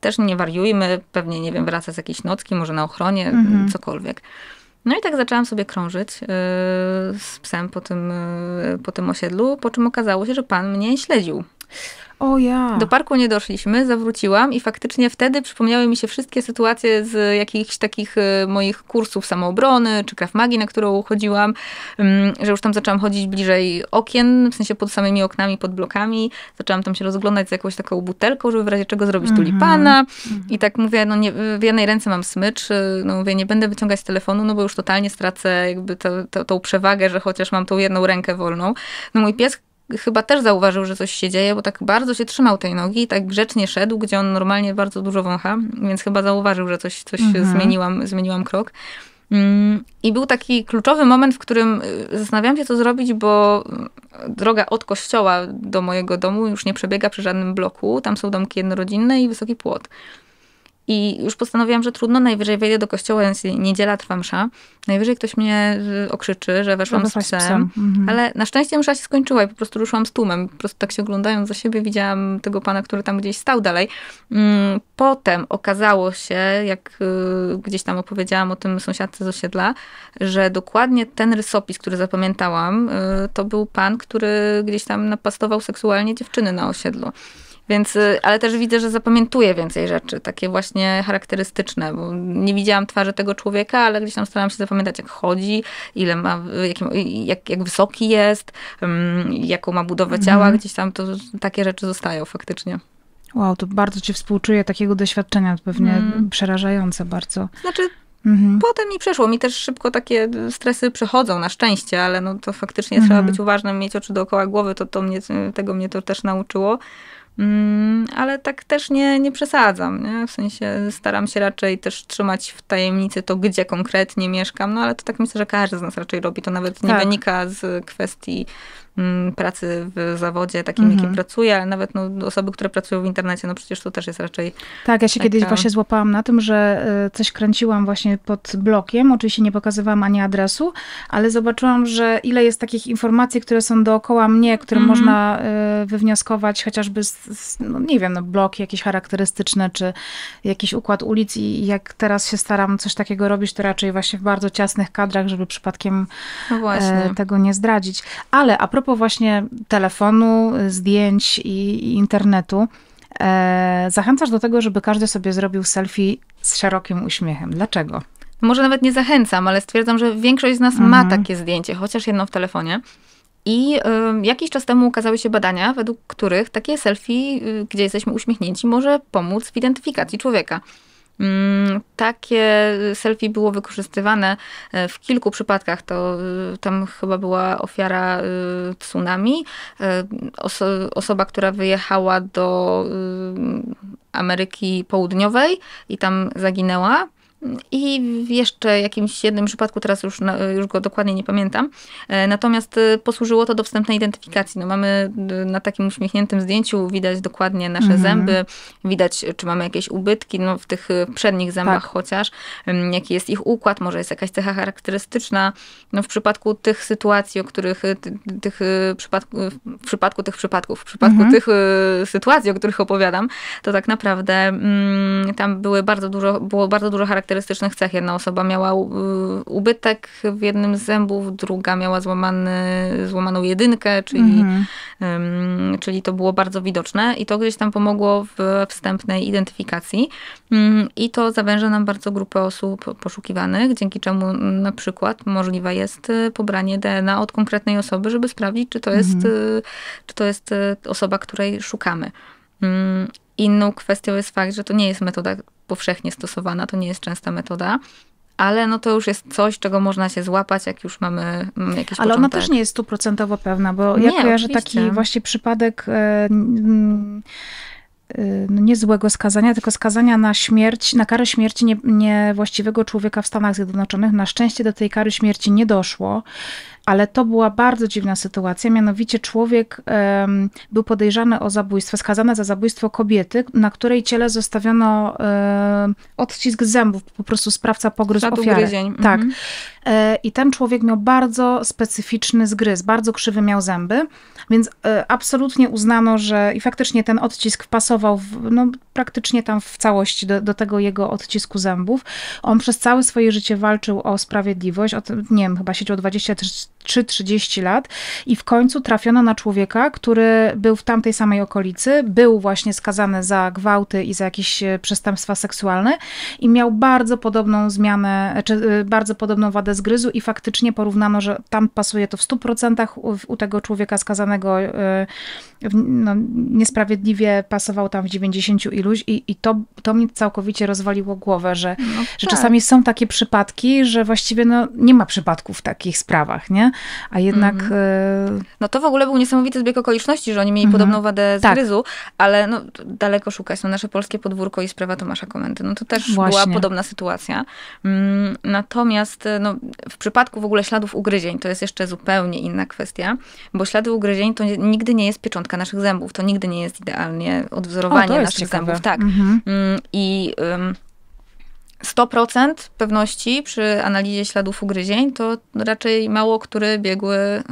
też nie wariujmy, pewnie, nie wiem, wraca z jakiejś nocki, może na ochronie, mhm. cokolwiek. No i tak zaczęłam sobie krążyć y, z psem po tym, y, po tym osiedlu, po czym okazało się, że pan mnie śledził. O ja. Do parku nie doszliśmy, zawróciłam i faktycznie wtedy przypomniały mi się wszystkie sytuacje z jakichś takich y, moich kursów samoobrony czy kraw magii, na którą chodziłam, mm, że już tam zaczęłam chodzić bliżej okien, w sensie pod samymi oknami, pod blokami. Zaczęłam tam się rozglądać z jakąś taką butelką, żeby w razie czego zrobić mm -hmm. tulipana. Mhm. I tak mówię, no nie, w jednej ręce mam smycz, y, no mówię, nie będę wyciągać telefonu, no bo już totalnie stracę jakby to, to, tą przewagę, że chociaż mam tą jedną rękę wolną. No mój pies chyba też zauważył, że coś się dzieje, bo tak bardzo się trzymał tej nogi, tak grzecznie szedł, gdzie on normalnie bardzo dużo wącha, więc chyba zauważył, że coś, coś mhm. zmieniłam, zmieniłam krok. Mm, I był taki kluczowy moment, w którym y, zastanawiałam się, co zrobić, bo y, droga od kościoła do mojego domu już nie przebiega przy żadnym bloku. Tam są domki jednorodzinne i wysoki płot. I już postanowiłam, że trudno, najwyżej wejdę do kościoła, więc niedziela, trwa msza. Najwyżej ktoś mnie y, okrzyczy, że weszłam z psem. psem. Mhm. Ale na szczęście msza się skończyła i po prostu ruszyłam z tłumem. Po prostu tak się oglądając za siebie widziałam tego pana, który tam gdzieś stał dalej. Mm, potem okazało się, jak y, gdzieś tam opowiedziałam o tym sąsiadce z osiedla, że dokładnie ten rysopis, który zapamiętałam, y, to był pan, który gdzieś tam napastował seksualnie dziewczyny na osiedlu. Więc, y, ale też widzę, że zapamiętuję więcej rzeczy, takie właśnie charakterystyczne. Bo nie widziałam twarzy tego człowieka, ale gdzieś tam starałam się zapamiętać, jak chodzi, ile ma, jak, jak, jak wysoki jest, jaką ma budowę ciała. Mhm. Gdzieś tam to takie rzeczy zostają faktycznie. Wow, to bardzo ci współczuję takiego doświadczenia, pewnie mhm. przerażające bardzo. Znaczy, mhm. potem mi przeszło. Mi też szybko takie stresy przychodzą, na szczęście, ale no to faktycznie mhm. trzeba być uważnym, mieć oczy dookoła głowy, to, to mnie, tego mnie to też nauczyło. Mm, ale tak też nie, nie przesadzam, nie? w sensie staram się raczej też trzymać w tajemnicy to, gdzie konkretnie mieszkam, no ale to tak myślę, że każdy z nas raczej robi, to nawet nie tak. wynika z kwestii Mm, pracy w zawodzie takim, mhm. jakim pracuję, ale nawet no, osoby, które pracują w internecie, no przecież to też jest raczej... Tak, ja się taka... kiedyś właśnie złapałam na tym, że e, coś kręciłam właśnie pod blokiem, oczywiście nie pokazywałam ani adresu, ale zobaczyłam, że ile jest takich informacji, które są dookoła mnie, które mhm. można e, wywnioskować chociażby z, z, no nie wiem, no bloki jakieś charakterystyczne, czy jakiś układ ulic i jak teraz się staram coś takiego robić, to raczej właśnie w bardzo ciasnych kadrach, żeby przypadkiem no e, tego nie zdradzić. Ale a propos propos właśnie telefonu, zdjęć i internetu, e, zachęcasz do tego, żeby każdy sobie zrobił selfie z szerokim uśmiechem. Dlaczego? No może nawet nie zachęcam, ale stwierdzam, że większość z nas mhm. ma takie zdjęcie, chociaż jedno w telefonie. I y, jakiś czas temu ukazały się badania, według których takie selfie, y, gdzie jesteśmy uśmiechnięci, może pomóc w identyfikacji człowieka. Mm, takie selfie było wykorzystywane e, w kilku przypadkach. To e, tam chyba była ofiara e, tsunami. Oso osoba, która wyjechała do Ameryki Południowej i tam zaginęła. I w jeszcze jakimś jednym przypadku, teraz już, już go dokładnie nie pamiętam. E, natomiast e, posłużyło to do wstępnej identyfikacji. No mamy e, na takim uśmiechniętym zdjęciu widać dokładnie nasze mhm. zęby, widać czy mamy jakieś ubytki no, w tych przednich zębach tak. chociaż, jaki jest ich układ, może jest jakaś cecha charakterystyczna. No, w przypadku tych sytuacji, o których tych przypadku, w przypadku tych przypadków, w przypadku mhm. tych sytuacji, o których opowiadam, to tak naprawdę mm, tam były bardzo dużo, było bardzo dużo charakterystycznych charakterystycznych cech. Jedna osoba miała y, ubytek w jednym z zębów, druga miała złamany, złamaną jedynkę, czyli, mhm. um, czyli to było bardzo widoczne i to gdzieś tam pomogło w wstępnej identyfikacji. Um, I to zawęża nam bardzo grupę osób poszukiwanych, dzięki czemu mm, na przykład możliwe jest y, pobranie DNA od konkretnej osoby, żeby sprawdzić, czy to mhm. jest, mhm. czy to jest osoba, której szukamy. Um, Inną kwestią jest fakt, że to nie jest metoda powszechnie stosowana, to nie jest częsta metoda. Ale no to już jest coś, czego można się złapać, jak już mamy jakieś Ale początek. ona też nie jest stuprocentowo pewna, bo ja kojarzę taki właśnie przypadek... Yy, yy, nie złego skazania, tylko skazania na śmierć, na karę śmierci nie, niewłaściwego człowieka w Stanach Zjednoczonych. Na szczęście do tej kary śmierci nie doszło, ale to była bardzo dziwna sytuacja. Mianowicie człowiek um, był podejrzany o zabójstwo, skazany za zabójstwo kobiety, na której ciele zostawiono um, odcisk zębów, po prostu sprawca pogryzł Śladu ofiarę. Gryzień. Mhm. Tak. Mhm. I ten człowiek miał bardzo specyficzny zgryz, bardzo krzywy miał zęby, więc e, absolutnie uznano, że i faktycznie ten odcisk wpasował w, no, no, praktycznie tam w całości do, do tego jego odcisku zębów. On przez całe swoje życie walczył o sprawiedliwość, o, nie wiem, chyba siedział 20 3-30 lat i w końcu trafiono na człowieka, który był w tamtej samej okolicy, był właśnie skazany za gwałty i za jakieś e, przestępstwa seksualne i miał bardzo podobną zmianę, czy e, bardzo podobną wadę zgryzu i faktycznie porównano, że tam pasuje to w 100% u, u tego człowieka skazanego e, no, niesprawiedliwie pasował tam w 90 iluś i, i to, to mnie całkowicie rozwaliło głowę, że, no tak. że czasami są takie przypadki, że właściwie no, nie ma przypadków w takich sprawach, nie? a jednak... Mm. No to w ogóle był niesamowity zbieg okoliczności, że oni mieli mm. podobną wadę zgryzu, tak. ale no, daleko szukać. No, nasze polskie podwórko i sprawa Tomasza Komendy. No to też Właśnie. była podobna sytuacja. Mm, natomiast no, w przypadku w ogóle śladów ugryzień, to jest jeszcze zupełnie inna kwestia, bo ślady ugryzień to nigdy nie jest pieczątka naszych zębów, to nigdy nie jest idealnie odwzorowanie o, naszych ciekawe. zębów. Tak. Mhm. Mm, I... 100% pewności przy analizie śladów ugryzień, to raczej mało który biegły y,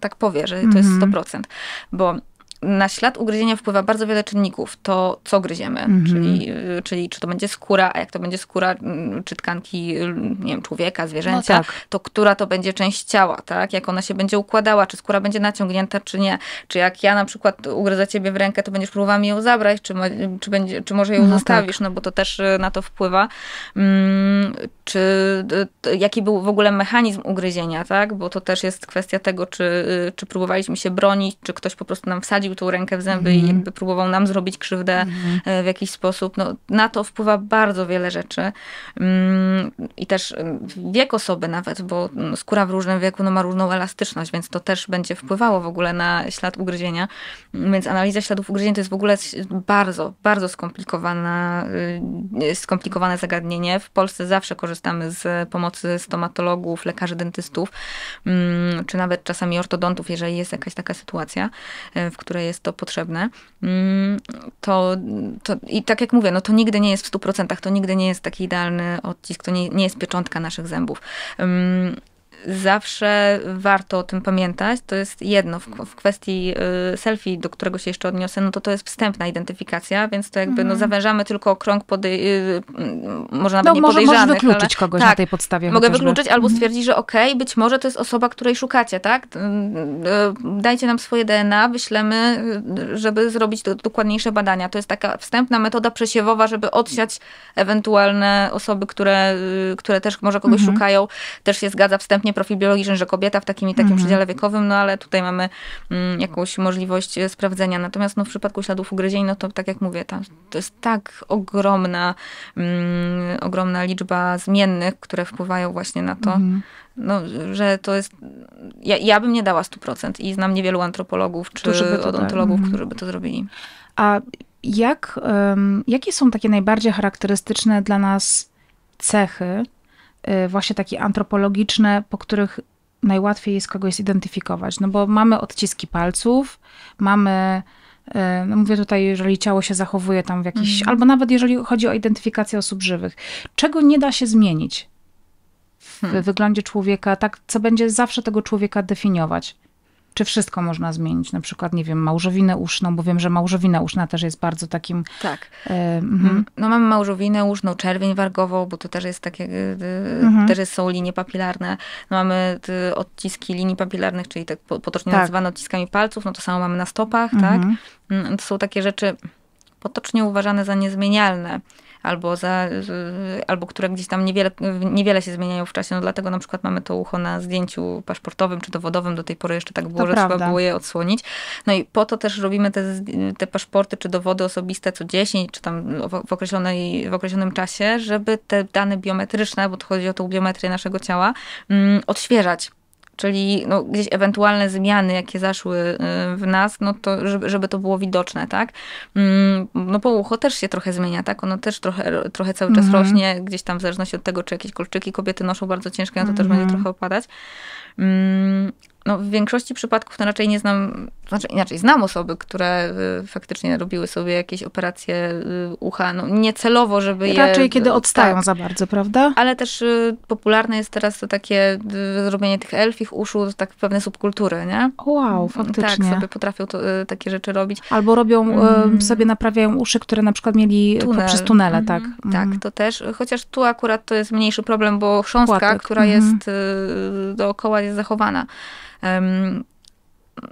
tak powie, że to jest 100%. Mhm. Bo na ślad ugryzienia wpływa bardzo wiele czynników. To, co gryziemy, mhm. czyli, y, czyli czy to będzie skóra, a jak to będzie skóra, mm, czy tkanki, y, nie wiem, człowieka, zwierzęcia, no tak. to która to będzie część ciała, tak? Jak ona się będzie układała, czy skóra będzie naciągnięta, czy nie. Czy jak ja na przykład ugryzę ciebie w rękę, to będziesz próbowała mi ją zabrać, czy, czy, będzie, czy może ją no tak. zostawisz, tak. no bo to też y, na to wpływa. Hmm, czy to, jaki był w ogóle mechanizm ugryzienia, tak? Bo to też jest kwestia tego, czy, czy próbowaliśmy się bronić, czy ktoś po prostu nam wsadził wsadził tą rękę w zęby mm. i mhm. jakby próbował nam zrobić krzywdę mm. w jakiś sposób. No, na to wpływa bardzo wiele rzeczy. Mm, I też mm, wiek osoby nawet, bo mm, skóra w różnym wieku no, ma różną elastyczność, więc to też będzie wpływało w ogóle na ślad ugryzienia. Więc analiza śladów ugryzienia to jest w ogóle bardzo, bardzo skomplikowana, y, y, skomplikowane zagadnienie. W Polsce zawsze korzystamy z pomocy stomatologów, lekarzy dentystów, czy nawet czasami ortodontów, jeżeli jest jakaś taka sytuacja, e, w której które jest to potrzebne, mm, to, to i tak jak mówię, no to nigdy nie jest w 100%, to nigdy nie jest taki idealny odcisk, to nie, nie jest pieczątka naszych zębów. Mm, zawsze warto o tym pamiętać. To jest jedno. W, w, kwestii y, selfie, do którego się jeszcze odniosę, no to to jest wstępna identyfikacja, więc to jakby mm. no, mhm. zawężamy tylko krąg podej- y, y, może nawet no, nie może, podejrzanych. Możesz wykluczyć ale, kogoś tak, na tej podstawie. Mogę chociażby. wykluczyć albo mhm. stwierdzić, że okej, okay, być może to jest osoba, której szukacie, tak? Dajcie nam swoje DNA, wyślemy, żeby zrobić do, dokładniejsze badania. To jest taka wstępna metoda przesiewowa, żeby odsiać ewentualne osoby, które, które też może kogoś mm szukają. Też się zgadza wstępnie profil biologiczny, że kobieta w takim i takim mhm. przedziale wiekowym, no ale tutaj mamy mm, jakąś możliwość e, sprawdzenia. Natomiast no, w przypadku śladów ugryzień, no to tak jak mówię, to jest tak ogromna, mm, ogromna liczba zmiennych, które wpływają właśnie na to, mhm. no, że to jest... Ja, ja bym nie dała 100% i znam niewielu antropologów czy tak, odontologów, mhm. którzy by to zrobili. A jak, um, jakie są takie najbardziej charakterystyczne dla nas cechy, Y, właśnie takie antropologiczne, po których najłatwiej jest kogoś zidentyfikować. No bo mamy odciski palców, mamy. Y, no mówię tutaj, jeżeli ciało się zachowuje tam w jakiś, mhm. albo nawet jeżeli chodzi o identyfikację osób żywych, czego nie da się zmienić w hmm. wyglądzie człowieka, tak, co będzie zawsze tego człowieka definiować czy wszystko można zmienić? Na przykład, nie wiem, małżowinę uszną, bo wiem, że małżowina uszna też jest bardzo takim... Tak. Y, No mamy małżowinę uszną, czerwień wargową, bo to też jest takie, y, też są linie papilarne. No mamy y, odciski linii papilarnych, czyli tak potocznie tak. nazywane odciskami palców, no to samo mamy na stopach, tak? Mhm. Mm, to są takie rzeczy potocznie uważane za niezmienialne albo, za, albo które gdzieś tam niewiele, niewiele się zmieniają w czasie. No dlatego na przykład mamy to ucho na zdjęciu paszportowym czy dowodowym. Do tej pory jeszcze tak było, to że prawda. trzeba było je odsłonić. No i po to też robimy te, te paszporty czy dowody osobiste co 10 czy tam w, określonej, w określonym czasie, żeby te dane biometryczne, bo to chodzi o tą biometrię naszego ciała, mm, odświeżać Czyli no, gdzieś ewentualne zmiany, jakie zaszły y, w nas, no to żeby, żeby to było widoczne, tak? Mm, no połucho też się trochę zmienia, tak? Ono też trochę, trochę cały czas mhm. rośnie, gdzieś tam w zależności od tego, czy jakieś kolczyki kobiety noszą bardzo ciężkie, no to też mhm. będzie trochę opadać. Mm, no, w większości przypadków to raczej nie znam, znaczy inaczej znam osoby, które y, faktycznie robiły sobie jakieś operacje y, ucha, no niecelowo, żeby raczej je... Raczej kiedy y, tak. odstają tak, za bardzo, prawda? Ale też popularne jest teraz to takie zrobienie tych elfich uszu, tak pewne subkultury, nie? Wow, mm, faktycznie. Tak, sobie potrafią to, takie rzeczy robić. Albo robią, mm. sobie naprawiają uszy, które na przykład mieli Tunel. poprzez tunele, mm. tak. Mm. Tak, mhm. to też, chociaż tu akurat to jest mniejszy problem, bo chrząstka, Płatek. która mhm. jest dookoła jest zachowana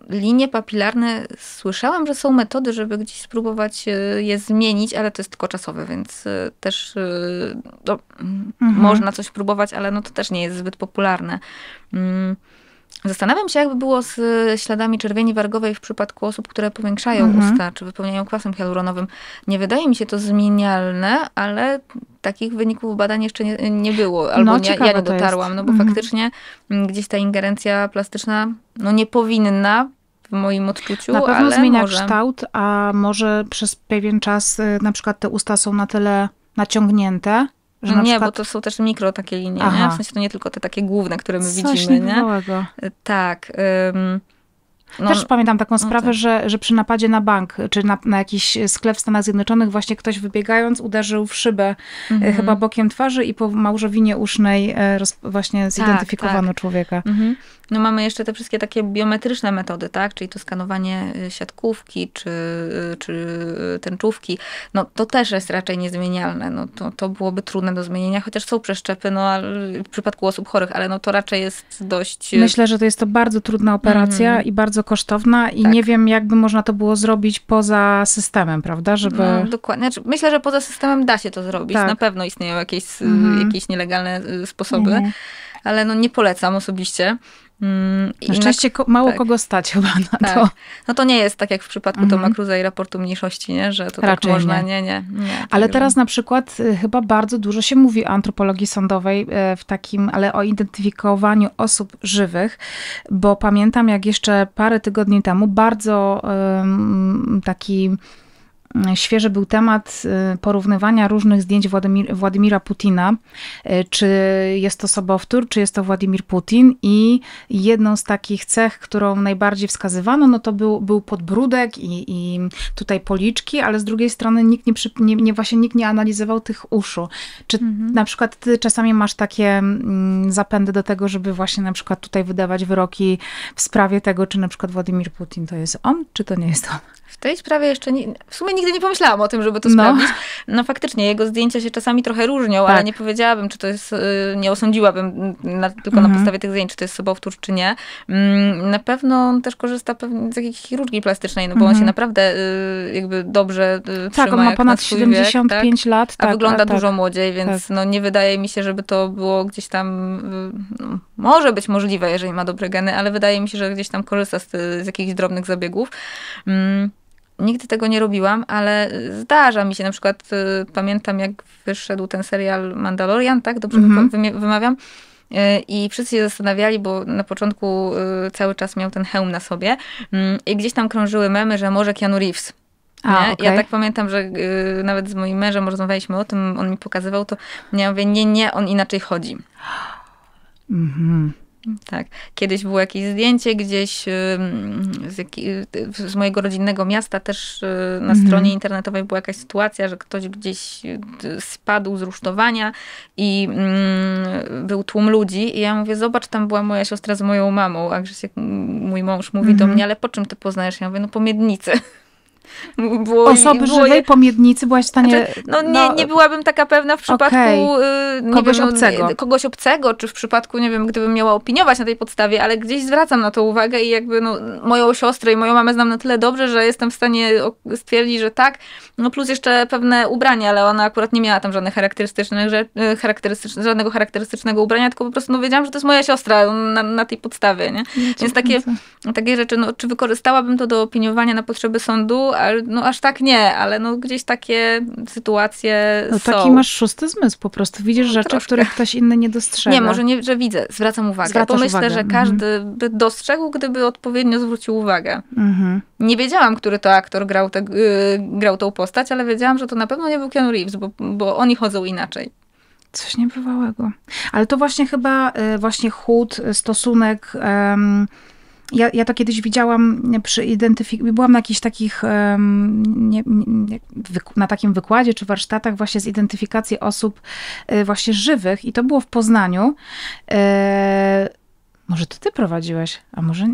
linie papilarne słyszałam, że są metody, żeby gdzieś spróbować e, je zmienić, ale to jest tylko czasowe, więc e, też e, no, mhm. można coś próbować, ale no to też nie jest zbyt popularne. Mm. Zastanawiam się, jakby było z e, śladami czerwieni wargowej w przypadku osób, które powiększają mhm. usta czy wypełniają kwasem hialuronowym. Nie wydaje mi się to zmienialne, ale takich wyników badań jeszcze nie, nie było, albo no, nie, ja nie dotarłam, no bo mhm. faktycznie mm, gdzieś ta ingerencja plastyczna no, nie powinna w moim odczuciu. Na pewno zmienia może. kształt, a może przez pewien czas y, na przykład te usta są na tyle naciągnięte, że nie, przykład... bo to są też mikro takie linie, nie? w sensie to nie tylko te takie główne, które my Coś widzimy. Nie? Y, tak. Ym... No, Też pamiętam taką no sprawę, tak. że, że przy napadzie na bank, czy na, na, jakiś sklep w Stanach Zjednoczonych, właśnie ktoś wybiegając uderzył w szybę y, mhm. chyba bokiem twarzy i po małżowinie usznej y, roz, właśnie tak, zidentyfikowano tak, tak. człowieka. Mhm. No mamy jeszcze te wszystkie takie biometryczne metody, tak? Czyli to skanowanie y, siatkówki czy, y, czy y, tęczówki. No to też jest raczej niezmienialne. No to, to byłoby trudne do zmienienia, chociaż są przeszczepy, no w przypadku osób chorych, ale no to raczej jest dość... Myślę, że to jest to bardzo trudna operacja mm. i bardzo kosztowna i tak. nie wiem, jakby można to było zrobić poza systemem, prawda? Żeby... No, dokładnie. Znaczy, myślę, że poza systemem da się to zrobić. Tak. Na pewno istnieją jakieś, mm. jakieś nielegalne sposoby, mhm. ale no nie polecam osobiście. Mm, na szczęście ko mało tak, kogo stać chyba na tak. to. No to nie jest tak jak w przypadku mhm. Toma Cruza i raportu mniejszości, nie? że to tak Raczej tak można, nie, nie. nie, nie tak ale tak teraz że... na przykład y, chyba bardzo dużo się mówi o antropologii sądowej y, w takim, ale o identyfikowaniu osób żywych, bo pamiętam jak jeszcze parę tygodni temu bardzo um, taki świeży był temat y, porównywania różnych zdjęć Władimir, Władimira Putina, y, czy jest to sobowtór, czy jest to Władimir Putin i jedną z takich cech, którą najbardziej wskazywano, no to był, był podbródek i, i tutaj policzki, ale z drugiej strony nikt nie, przy, nie, nie właśnie nikt nie analizował tych uszu. Czy mhm. na przykład ty czasami masz takie mm, zapędy do tego, żeby właśnie na przykład tutaj wydawać wyroki w sprawie tego, czy na przykład Władimir Putin to jest on, czy to nie jest on? W tej sprawie jeszcze nie, w sumie nikt nigdy nie pomyślałam o tym, żeby to no. sprawdzić. No faktycznie, jego zdjęcia się czasami trochę różnią, tak. ale nie powiedziałabym, czy to jest, y, nie osądziłabym mm, na, tylko mhm. na podstawie tych zdjęć, czy to jest sobowtórz, czy nie. Mm, na pewno on też korzysta z jakiejś chirurgii plastycznej, no bo mhm. on się mhm. naprawdę y, jakby dobrze y, Tak, on ma ponad 75 wiek, tak? lat. Tak, a wygląda a, tak, tak. dużo młodziej, więc tak. no nie wydaje mi się, żeby to było gdzieś tam, no, może być możliwe, jeżeli ma dobre geny, ale wydaje mi się, że gdzieś tam korzysta z, z jakichś drobnych zabiegów. Mm. Nigdy tego nie robiłam, ale zdarza mi się. Na przykład y, pamiętam, jak wyszedł ten serial Mandalorian, tak? Dobrze mm -hmm. wymawiam. Y, I wszyscy się zastanawiali, bo na początku y, cały czas miał ten hełm na sobie. Mm, I gdzieś tam krążyły memy, że może Keanu Reeves. A, okay. Ja tak pamiętam, że y, nawet z moim mężem rozmawialiśmy o tym, on mi pokazywał to. Ja mówię, nie, nie, on inaczej chodzi. Mhm. Mm tak. Kiedyś było jakieś zdjęcie gdzieś y, z, z mojego rodzinnego miasta, też y, na mhm. stronie internetowej była jakaś sytuacja, że ktoś gdzieś y, spadł z rusztowania i mm, był tłum ludzi. I ja mówię, zobacz, tam była moja siostra z moją mamą, a Grzesiek, mój mąż, mówi mhm. do mnie, ale po czym ty poznajesz? Ja mówię, no po miednicy. Było, Osoby było, żywej, pomiednicy byłaś w stanie... Znaczy, no, no, nie, nie byłabym taka pewna w przypadku okay. nie kogoś, wiem, y, obcego. kogoś obcego, czy w przypadku, nie wiem, gdybym miała opiniować na tej podstawie, ale gdzieś zwracam na to uwagę i jakby no, moją siostrę i moją mamę znam na tyle dobrze, że jestem w stanie stwierdzić, że tak. No plus jeszcze pewne ubrania, ale ona akurat nie miała tam żadnych charakterystycznych, y, charakterystycznych żadnego charakterystycznego ubrania, tylko po prostu no, wiedziałam, że to jest moja siostra y, na, na tej podstawie, nie? Więc takie, takie rzeczy, no, czy wykorzystałabym to do opiniowania na potrzeby sądu, no aż tak nie, ale no gdzieś takie sytuacje no, są. Taki masz szósty zmysł po prostu. Widzisz no, rzeczy, troszkę. których ktoś inny nie dostrzega. Nie, może nie, że widzę, zwracam uwagę. Zwracasz bo myślę, uwagę. że każdy mhm. by dostrzegł, gdyby odpowiednio zwrócił uwagę. Mhm. Nie wiedziałam, który to aktor grał, te, y, grał tą postać, ale wiedziałam, że to na pewno nie był Keanu Reeves, bo, bo oni chodzą inaczej. Coś niebywałego. Ale to właśnie chyba y, właśnie chód, y, stosunek ja, ja to kiedyś widziałam przy identyfikacji, byłam na jakichś takich, nie, nie, na takim wykładzie czy warsztatach właśnie z identyfikacji osób e, właśnie żywych i to było w Poznaniu. E, może to ty prowadziłeś, a może...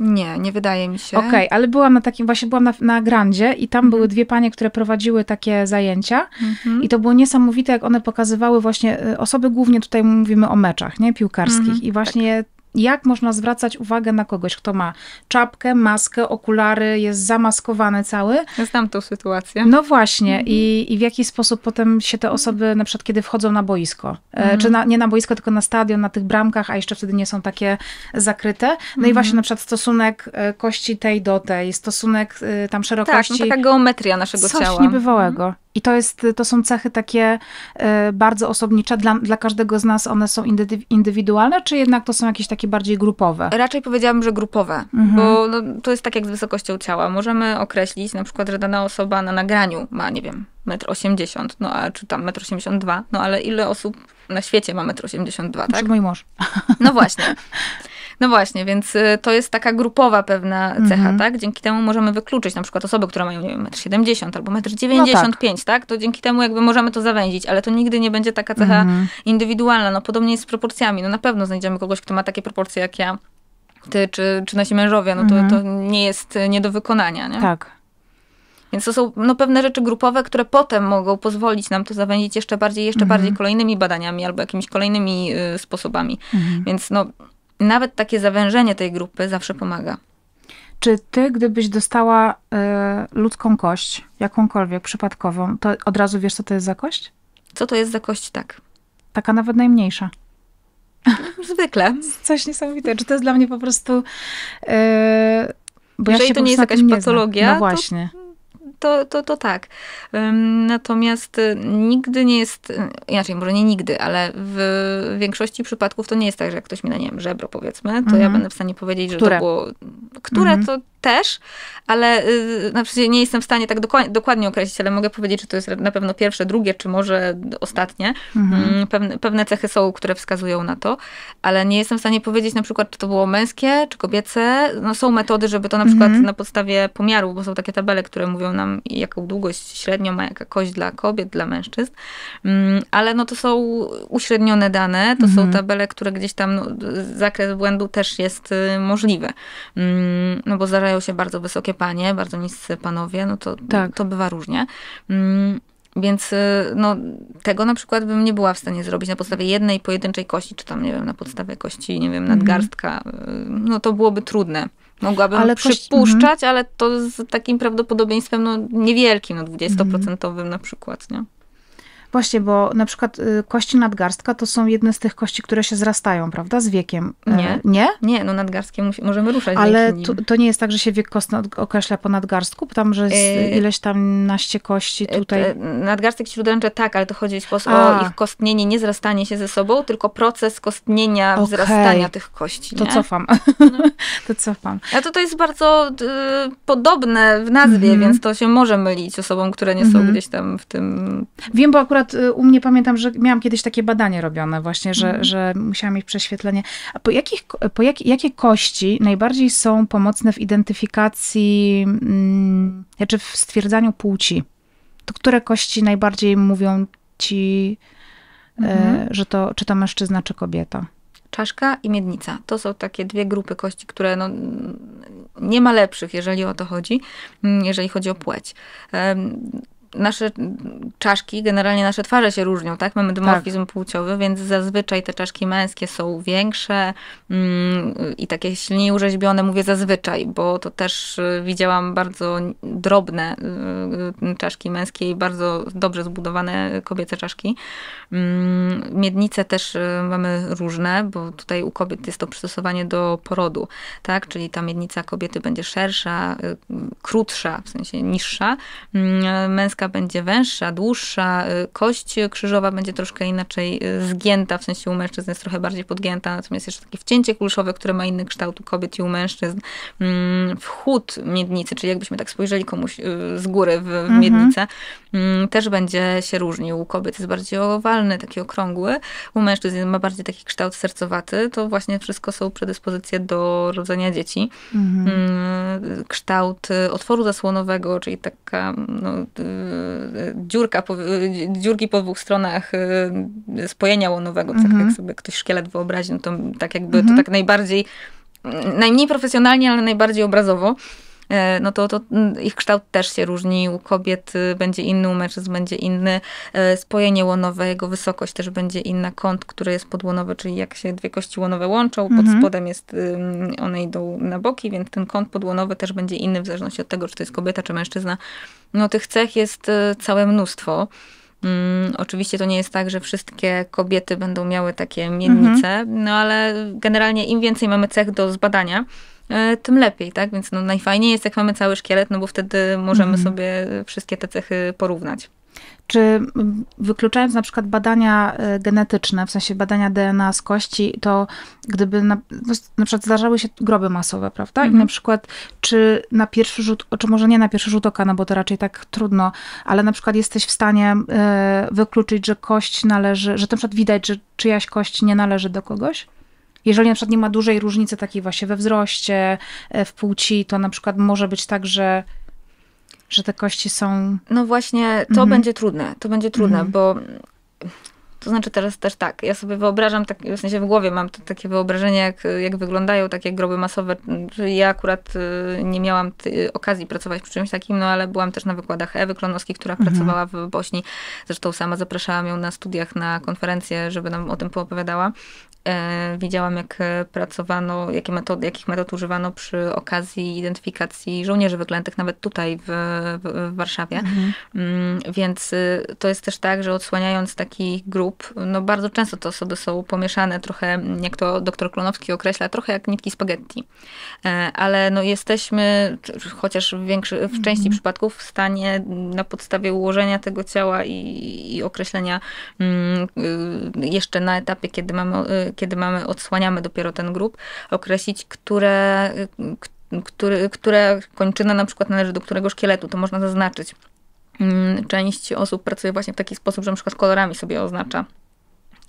Nie, nie wydaje mi się. Okej, okay, ale byłam na takim, właśnie byłam na, na Grandzie i tam mhm. były dwie panie, które prowadziły takie zajęcia mhm. i to było niesamowite, jak one pokazywały właśnie e, osoby, głównie tutaj mówimy o meczach, nie, piłkarskich mhm, i właśnie tak jak można zwracać uwagę na kogoś, kto ma czapkę, maskę, okulary, jest zamaskowany cały. Znam tą sytuację. No właśnie. Mhm. I, I w jaki sposób potem się te osoby, na przykład kiedy wchodzą na boisko, e, mhm. czy na, nie na boisko, tylko na stadion, na tych bramkach, a jeszcze wtedy nie są takie zakryte. No mhm. i właśnie na przykład stosunek e, kości tej do tej, stosunek e, tam szerokości. Tak, no taka geometria naszego Coś ciała. Coś niebywałego. Mhm. I to, jest, to są cechy takie e, bardzo osobnicze. Dla, dla każdego z nas one są indywidualne, czy jednak to są jakieś takie bardziej grupowe? Raczej powiedziałabym, że grupowe, mhm. bo no, to jest tak jak z wysokością ciała. Możemy określić na przykład, że dana osoba na nagraniu ma, nie wiem, 1,80 m, no a czy tam 1,82 m, no ale ile osób na świecie ma 1,82 m, znaczy tak? Czy mój mąż. No właśnie. No właśnie, więc y, to jest taka grupowa pewna cecha, mhm. tak? Dzięki temu możemy wykluczyć na przykład osoby, które mają, nie wiem, 1,70 m albo 1,95 m, no tak. tak? To dzięki temu jakby możemy to zawęzić, ale to nigdy nie będzie taka cecha mhm. indywidualna. No podobnie jest z proporcjami. No na pewno znajdziemy kogoś, kto ma takie proporcje jak ja, ty czy, czy nasi mężowie. No to, mhm. to nie jest y, nie do wykonania, nie? Tak. Więc to są no, pewne rzeczy grupowe, które potem mogą pozwolić nam to zawęzić jeszcze bardziej, jeszcze mhm. bardziej kolejnymi badaniami albo jakimiś kolejnymi y, sposobami. Mhm. Więc no, nawet takie zawężenie tej grupy zawsze pomaga. Czy ty, gdybyś dostała y, ludzką kość, jakąkolwiek, przypadkową, to od razu wiesz, co to jest za kość? Co to jest za kość, tak. Taka nawet najmniejsza. Zwykle. Coś niesamowite. Czy to jest dla mnie po prostu. Yy, bo Jeżeli ja to nie jest jakaś patologia, no właśnie. To to, to, to tak. Natomiast y, nigdy nie jest, y, inaczej, może nie nigdy, ale w większości przypadków to nie jest tak, że jak ktoś mi na nie wiem, żebro powiedzmy, to ja mhm. będę w stanie powiedzieć, że to było. Które mm to też, ale y, na przykład nie jestem w stanie tak dokładnie określić, ale mogę powiedzieć, że to jest na pewno pierwsze, drugie, czy może ostatnie. Mhm. Mm, pewne, pewne cechy są, które wskazują na to, ale nie jestem w stanie powiedzieć na przykład, czy to było męskie, czy kobiece. No, są metody, żeby to na przykład mhm. na podstawie pomiaru, bo są takie tabele, które mówią nam, jaką długość średnio ma jaka kość dla kobiet, dla mężczyzn, mm, ale no to są uśrednione dane, to mhm. są tabele, które gdzieś tam no, zakres błędu też jest y, możliwy, mm, no bo zależy zdarzają się bardzo wysokie panie, bardzo niscy panowie, no to, tak. to bywa różnie. Mm, więc y, no, tego na przykład bym nie była w stanie zrobić na podstawie jednej pojedynczej kości, czy tam, nie wiem, na podstawie kości, nie wiem, mhm. nadgarstka. Y, no to byłoby trudne. Mogłabym ale przypuszczać, kości... Mhm. ale to z takim prawdopodobieństwem no, niewielkim, no 20% mhm. na przykład, nie? Właśnie, bo na przykład y, kości nadgarstka to są jedne z tych kości, które się zrastają, prawda, z wiekiem. E, nie. Nie? Nie, no nadgarstkie możemy ruszać. Ale to, to, nie jest tak, że się wiek kost określa po nadgarstku? Tam, że jest ileś tam naście kości e, tutaj? E, nadgarstek śródręcza tak, ale to chodzi A. o ich kostnienie, nie zrastanie się ze sobą, tylko proces kostnienia, okay. wzrastania tych kości. Nie? To cofam. No. to cofam. A to, to jest bardzo y, podobne w nazwie, mm -hmm. więc to się może mylić osobom, które nie są mm -hmm. gdzieś tam w tym... Wiem, bo akurat przykład y, u mnie pamiętam, że miałam kiedyś takie badanie robione właśnie, że, mm. że musiałam mieć prześwietlenie. A po jakich, po jak, jakie kości najbardziej są pomocne w identyfikacji, mm, znaczy w stwierdzaniu płci? To które kości najbardziej mówią ci, e, mhm. że to, czy to mężczyzna, czy kobieta? czaszka i miednica. To są takie dwie grupy kości, które no, nie ma lepszych, jeżeli o to chodzi, mm, jeżeli chodzi o płeć nasze czaszki, generalnie nasze twarze się różnią, tak? Mamy dymorfizm tak. płciowy, więc zazwyczaj te czaszki męskie są większe mm, i takie silniej urzeźbione, mówię zazwyczaj, bo to też y, widziałam bardzo drobne y, y, czaszki męskie i bardzo dobrze zbudowane kobiece czaszki. Mm, miednice też mamy różne, bo tutaj u kobiet jest to przystosowanie do porodu, tak? Czyli ta miednica kobiety będzie szersza, krótsza, w sensie niższa. Mm, męska będzie węższa, dłuższa, y, kość krzyżowa będzie troszkę inaczej y, zgięta, w sensie u mężczyzn jest trochę bardziej podgięta, natomiast jeszcze takie wcięcie kulszowe, które ma inny kształt u kobiet i u mężczyzn. Mm, wchód miednicy, czyli jakbyśmy tak spojrzeli komuś y, z góry w mhm. miednicę, mm, też będzie się różnił. U kobiet jest bardziej owalny, taki okrągły, u mężczyzn ma bardziej taki kształt sercowaty. To właśnie wszystko są predyspozycje do rodzenia dzieci. Mhm. Mm, kształt otworu zasłonowego, czyli taka no, Y, dziurka, po, y, dziurki po dwóch stronach y, spojenia łonowego, tak mhm. jak sobie ktoś szkielet wyobrazi, no to tak jakby to mhm. tak najbardziej, mm, najmniej profesjonalnie, ale najbardziej obrazowo no to, to mm, ich kształt też się różni. U kobiet będzie inny, u mężczyzn będzie inny. Spojenie łonowe, jego wysokość też będzie inna. Kąt, który jest podłonowy, czyli jak się dwie kości łonowe łączą, mhm. pod spodem jest, one idą na boki, więc ten kąt podłonowy też będzie inny w zależności od tego, czy to jest kobieta, czy mężczyzna. No tych cech jest e, całe mnóstwo. Mm, oczywiście to nie jest tak, że wszystkie kobiety będą miały takie miennice, mhm. no ale generalnie im więcej mamy cech do zbadania, e, tym lepiej, tak? Więc no, najfajniej jest, jak mamy cały szkielet, no bo wtedy możemy mhm. sobie wszystkie te cechy porównać. Czy mm, wykluczając na przykład badania y, genetyczne, w sensie badania DNA z kości, to gdyby na, no, na przykład zdarzały się groby masowe, prawda? I mhm. na przykład, czy na pierwszy rzut, czy może nie na pierwszy rzut oka, no bo to raczej tak trudno, ale na przykład jesteś w stanie y, wykluczyć, że kość należy, że na przykład widać, że czyjaś kość nie należy do kogoś? Jeżeli na przykład nie ma dużej różnicy takiej właśnie we wzroście, y, w płci, to na przykład może być tak, że że te kości są. No właśnie, to mhm. będzie trudne. To będzie trudne, mhm. bo to znaczy teraz też tak, ja sobie wyobrażam, tak, w sensie w głowie mam to, takie wyobrażenie, jak, jak wyglądają takie groby masowe. Ja akurat y, nie miałam ty, okazji pracować przy czymś takim, no ale byłam też na wykładach Ewy Klonowskiej, która mhm. pracowała w Bośni. Zresztą sama zapraszałam ją na studiach, na konferencję, żeby nam o tym poopowiadała. E, widziałam, jak e, pracowano, jakie metody, jakich metod używano przy okazji identyfikacji żołnierzy wyklętych, nawet tutaj w, w Warszawie. Mhm. Mm, więc y, to jest też tak, że odsłaniając takich grup, no bardzo często te osoby są pomieszane trochę, jak to doktor Klonowski określa, trochę jak nitki spaghetti. E, ale no jesteśmy, chociaż w, większy, w mhm. części przypadków, w stanie na podstawie ułożenia tego ciała i, i określenia mm, y, jeszcze na etapie, kiedy mamy y, kiedy mamy, odsłaniamy dopiero ten grób, określić, które, y, który, które kończyna na przykład należy do którego szkieletu, to można zaznaczyć. Mm, część osób pracuje właśnie w taki sposób, że na przykład kolorami sobie oznacza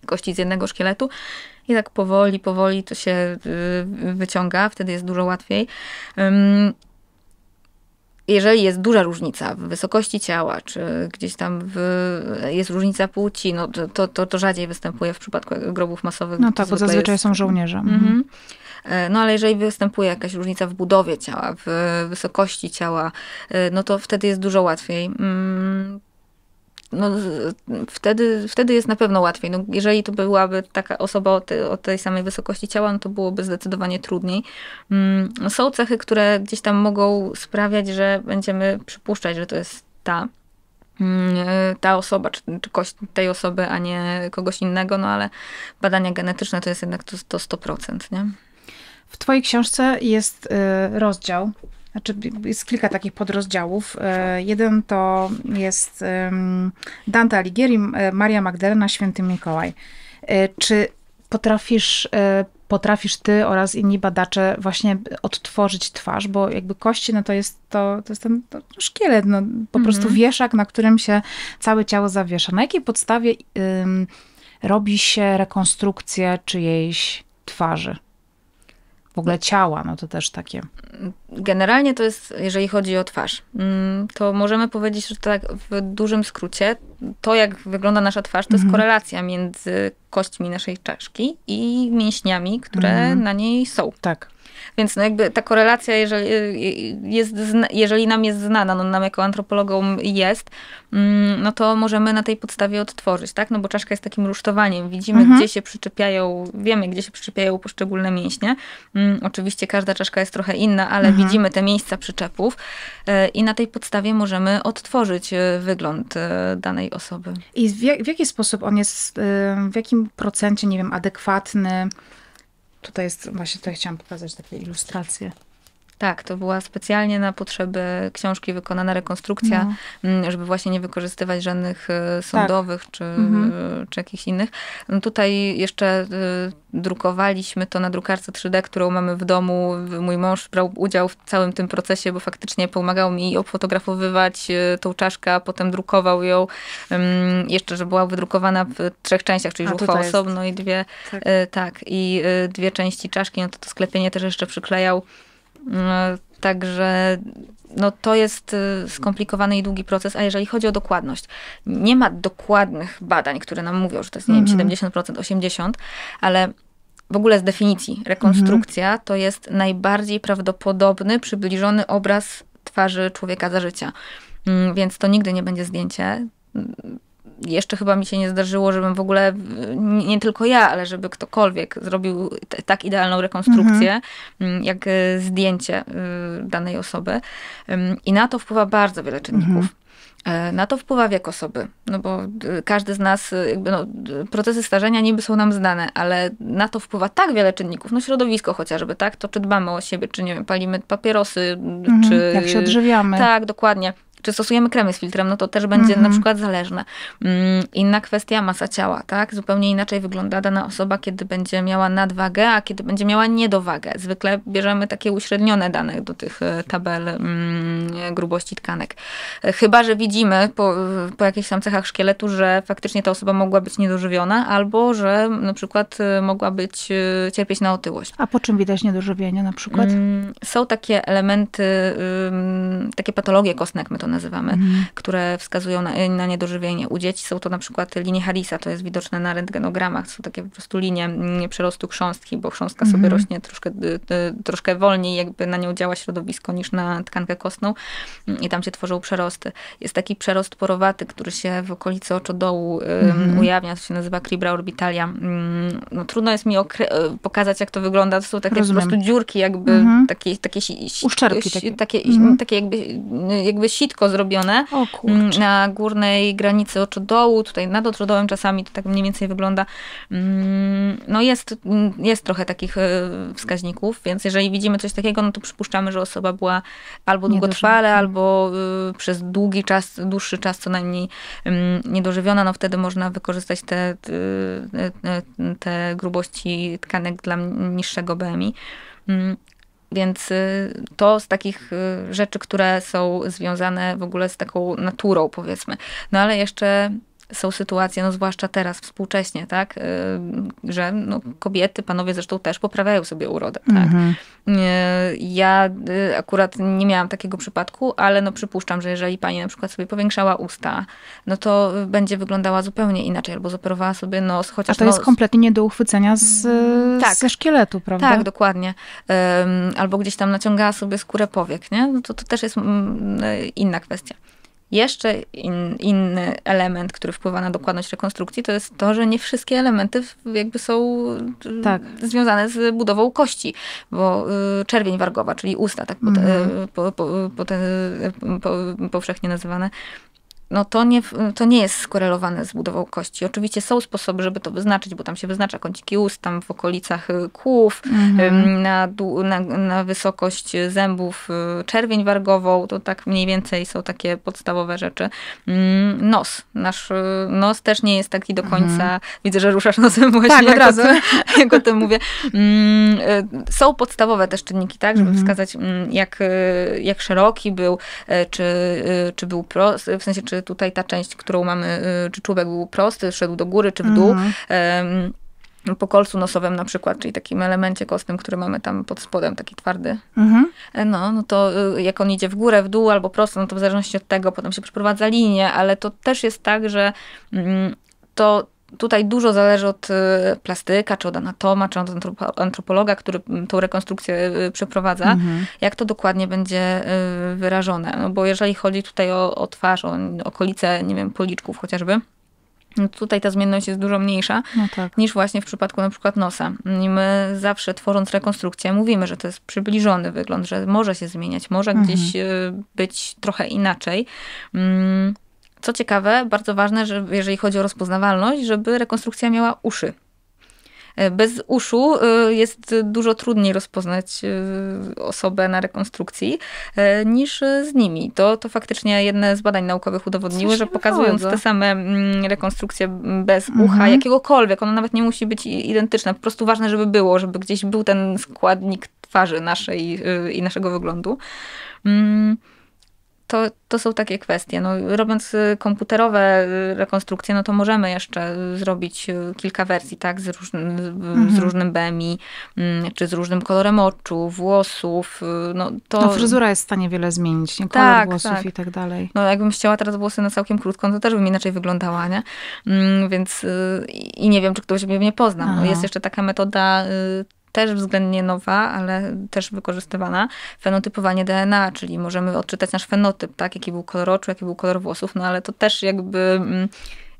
kości z jednego szkieletu i tak powoli, powoli to się y, wyciąga, wtedy jest dużo łatwiej jeżeli jest duża różnica w wysokości ciała, czy gdzieś tam w, jest różnica płci, no to, to, to rzadziej występuje w przypadku grobów masowych. No tak, bo zazwyczaj jest... są żołnierze. Mhm. mhm. E, no ale jeżeli występuje jakaś różnica w budowie ciała, w wysokości ciała, e, no to wtedy jest dużo łatwiej mm, no, wtedy, wtedy jest na pewno łatwiej. No, jeżeli to byłaby taka osoba o, te, o tej samej wysokości ciała, no to byłoby zdecydowanie trudniej. Mm, są cechy, które gdzieś tam mogą sprawiać, że będziemy przypuszczać, że to jest ta mm, ta osoba, czy, czy kość tej osoby, a nie kogoś innego, no ale badania genetyczne to jest jednak to, to 100%, nie? W Twojej książce jest y, rozdział znaczy, jest kilka takich podrozdziałów. E, jeden to jest Dante Alighieri, e, Maria Magdalena, Święty Mikołaj. E, czy potrafisz potrafisz ty oraz inni badacze właśnie odtworzyć twarz, bo jakby kości, no to jest to, to jest ten to szkielet, no, po mhm. prostu wieszak, na którym się całe ciało zawiesza. Na jakiej podstawie ym, robi się rekonstrukcję czyjejś twarzy? w ogóle ciała, no to też takie. Generalnie to jest, jeżeli chodzi o twarz, mm, to możemy powiedzieć, że tak w dużym skrócie, to jak wygląda nasza twarz, to mhm. jest korelacja między kośćmi naszej czaszki i mięśniami, które mhm. na niej są. Tak. Więc no jakby ta korelacja, jeżeli, y, jest, jeżeli nam jest znana, no nam jako antropologom jest, mm, no to możemy na tej podstawie odtworzyć, tak? No bo czaszka jest takim rusztowaniem. Widzimy, mhm. gdzie się przyczepiają, wiemy, gdzie się przyczepiają poszczególne mięśnie. Mm, oczywiście każda czaszka jest trochę inna, ale mhm. widzimy te miejsca przyczepów y, i na tej podstawie możemy odtworzyć y, wygląd danej osoby. I w, jak, w jaki sposób on jest, w jakim procencie, nie wiem, adekwatny Tutaj jest, właśnie tutaj chciałam pokazać takie ilustracje. Tak, to była specjalnie na potrzeby książki wykonana rekonstrukcja, no. żeby właśnie nie wykorzystywać żadnych y, tak. sądowych tak. czy, mhm. Y, czy jakichś innych. No tutaj jeszcze y, drukowaliśmy to na drukarce 3D, którą mamy w domu. Mój mąż brał udział w całym tym procesie, bo faktycznie pomagał mi obfotografowywać tą czaszkę, a potem drukował ją jeszcze, że była wydrukowana w trzech częściach, czyli żuchwa osobno i dwie, tak. tak. i dwie części czaszki, no to to sklepienie też jeszcze przyklejał E, także no to jest y, skomplikowany i długi proces, a jeżeli chodzi o dokładność, nie ma dokładnych badań, które nam mówią, że to jest, nie wiem, 70%, mhm. 80%, ale w ogóle z definicji rekonstrukcja mhm. to jest najbardziej prawdopodobny, przybliżony obraz twarzy człowieka za życia. Mm, więc to nigdy nie będzie zdjęcie, jeszcze chyba mi się nie zdarzyło, żebym w ogóle, nie tylko ja, ale żeby ktokolwiek zrobił tak idealną rekonstrukcję, mhm. Mm, jak y, zdjęcie y, danej osoby. I na to wpływa bardzo wiele czynników. Mhm. E, na to wpływa wiek osoby, no bo y, każdy z nas, jakby no, procesy starzenia niby są nam znane, ale na to wpływa tak wiele czynników, no środowisko chociażby, tak, to czy dbamy o siebie, czy nie wiem, palimy papierosy, mhm, czy... Jak się odżywiamy. Tak, dokładnie czy stosujemy kremy z filtrem, no to też będzie mm -hmm. na mhm. przykład zależne. Mm, inna kwestia masa ciała, tak? Zupełnie inaczej wygląda dana osoba, kiedy będzie miała nadwagę, a kiedy będzie miała niedowagę. Zwykle bierzemy takie uśrednione dane do tych e, tabel mm, grubości tkanek. E, chyba, że widzimy po, po jakichś tam cechach szkieletu, że faktycznie ta osoba mogła być niedożywiona, albo że na przykład e, mogła być, cierpieć na otyłość. A po czym widać niedożywienie na przykład? Mm, są takie elementy, takie patologie kostne, jak my to nazywamy, mhm. które wskazują na, na niedożywienie. U dzieci są to na przykład linie Harisa. to jest widoczne na rentgenogramach, są takie po prostu linie mm, przerostu chrząstki, bo chrząstka sobie mhm. rośnie troszkę, y, y, troszkę wolniej, jakby na nią działa środowisko niż na tkankę kostną mm, i tam się tworzą przerosty. Jest taki przerost porowaty, który się w okolicy oczodołu mm. Mhm. ujawnia, to się nazywa cribra orbitalia. Mm, no, trudno jest mi y, pokazać, jak to wygląda. To są takie Rozumiem. po prostu dziurki, jakby mm -hmm. takie, takie, takie. takie, takie jakby, jakby sitko szybko zrobione. O, mm, kurczę. na górnej granicy oczodołu, dołu, tutaj nad oczodołem czasami to tak mniej więcej wygląda. Mm, no jest, mm, jest trochę takich e, wskaźników, więc jeżeli widzimy coś takiego, no to przypuszczamy, że osoba była albo długotrwale, albo y, przez długi czas, dłuższy czas co najmniej niedożywiona, no wtedy można wykorzystać te, te, y, y, te grubości tkanek dla niższego BMI. Więc y, to z takich y, rzeczy, które są związane w ogóle z taką naturą, powiedzmy. No ale jeszcze są sytuacje, no zwłaszcza teraz, współcześnie, tak, y, że no, kobiety, panowie zresztą też poprawiają sobie urodę, tak. Mhm. Y, ja y, akurat nie miałam takiego przypadku, ale no przypuszczam, że jeżeli pani na przykład sobie powiększała usta, no to będzie wyglądała zupełnie inaczej, albo zoperowała sobie nos, chociaż... A to jest nos. kompletnie nie do uchwycenia z, mm, tak. ze szkieletu, prawda? Tak, dokładnie. Albo gdzieś tam naciągała sobie skórę powiek, nie? No to, to też jest mm, inna kwestia. Jeszcze in, inny element, który wpływa na dokładność rekonstrukcji, to jest to, że nie wszystkie elementy jakby są tak. związane z budową kości, bo y, czerwień wargowa, czyli usta, tak mhm. powszechnie nazywane, no to nie, to nie jest skorelowane z budową kości. Oczywiście są sposoby, żeby to wyznaczyć, bo tam się wyznacza kąciki ust, tam w okolicach y, kłów, mhm. na, na, na, wysokość zębów y, czerwień wargową, to tak mniej więcej są takie podstawowe rzeczy. Mm, nos. Nasz y, nos też nie jest taki do mhm. końca, mhm. widzę, że ruszasz nosem właśnie tak, od razu, jak o tym mówię. Mm, są podstawowe też czynniki, tak, żeby mhm. wskazać mm, jak, jak szeroki był, czy, czy był prosty, w sensie czy czy tutaj ta część, którą mamy, y, czy czubek był prosty, szedł do góry, czy w dół. Mhm. po kolcu nosowym na przykład, czyli takim elemencie kostnym, który mamy tam pod spodem, taki twardy. Mhm. E, no, no to y, jak on idzie w górę, w dół albo prosto, no to w zależności od tego potem się przeprowadza linię, ale to też jest tak, że mm, to tutaj dużo zależy od y, plastyka, czy od anatoma, czy od antropologa, który mm, tą rekonstrukcję y, przeprowadza, mhm. jak to dokładnie będzie y, wyrażone. No bo jeżeli chodzi tutaj o, o twarz, o okolice, nie wiem, policzków chociażby, no tutaj ta zmienność jest dużo mniejsza no tak. niż właśnie w przypadku na przykład nosa. I my zawsze tworząc rekonstrukcję mówimy, że to jest przybliżony wygląd, że może się zmieniać, może mhm. gdzieś być trochę inaczej. Mm, co ciekawe, bardzo ważne, że jeżeli chodzi o rozpoznawalność, żeby rekonstrukcja miała uszy. E, bez uszu e, jest dużo trudniej rozpoznać e, osobę na rekonstrukcji niż z nimi. To, to faktycznie jedne z badań naukowych udowodniły, że pokazując te same mm, rekonstrukcje bez ucha, mhm. jakiegokolwiek, ono nawet nie musi być identyczne, po prostu ważne, żeby było, żeby gdzieś był ten składnik twarzy naszej y, i naszego wyglądu. Mm to, to są takie kwestie. No, robiąc y, komputerowe y, rekonstrukcje, no to możemy jeszcze zrobić y, kilka wersji, tak, z, róż, mhm. z różnym BMI, mm, czy z różnym kolorem oczu, włosów. No, to... no fryzura jest w stanie wiele zmienić, nie? Kolor tak, włosów tak. i tak dalej. No jakbym chciała teraz włosy na całkiem krótką, to też bym inaczej wyglądała, nie? Mm, więc i nie wiem, czy ktoś mnie poznał. No, jest jeszcze taka metoda też względnie nowa, ale też wykorzystywana, fenotypowanie DNA, czyli możemy odczytać nasz fenotyp, tak, jaki był kolor oczu, jaki był kolor włosów, no ale to też jakby mm,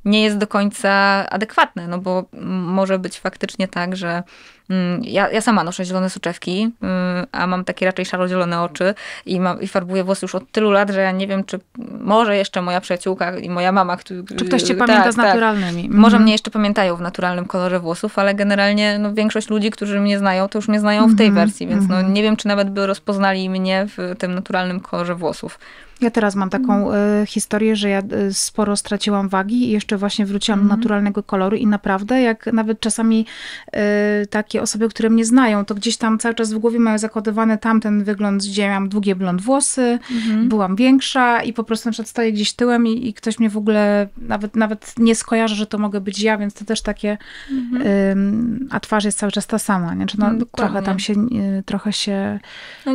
nie jest do końca adekwatne, no bo może być faktycznie tak, że Mm, ja, ja sama noszę zielone soczewki, mm, a mam takie raczej szaro-zielone oczy i, mam, i farbuję włosy już od tylu lat, że ja nie wiem, czy może jeszcze moja przyjaciółka i moja mama... Który, czy ktoś cię tak, pamięta z tak. naturalnymi. Tak. Może mnie jeszcze pamiętają w naturalnym kolorze włosów, ale generalnie no, większość ludzi, którzy mnie znają, to już mnie znają w tej mhm, wersji, więc no, mhm. nie wiem, czy nawet by rozpoznali mnie w tym naturalnym kolorze włosów. Ja teraz mam taką y, historię, że ja e, sporo straciłam wagi i jeszcze właśnie wróciłam do naturalnego koloru i naprawdę, jak nawet czasami y, e, takie takie osoby, które mnie znają, to gdzieś tam cały czas w głowie mają zakodowany tamten wygląd, gdzie ja miałam długie blond włosy, mhm. byłam większa i po prostu na przykład stoję gdzieś tyłem i, i, ktoś mnie w ogóle nawet, nawet nie skojarzy, że to mogę być ja, więc to też takie, mhm. a twarz jest cały czas ta sama, nie? Czy no, mm, trochę tam się, y, trochę się no,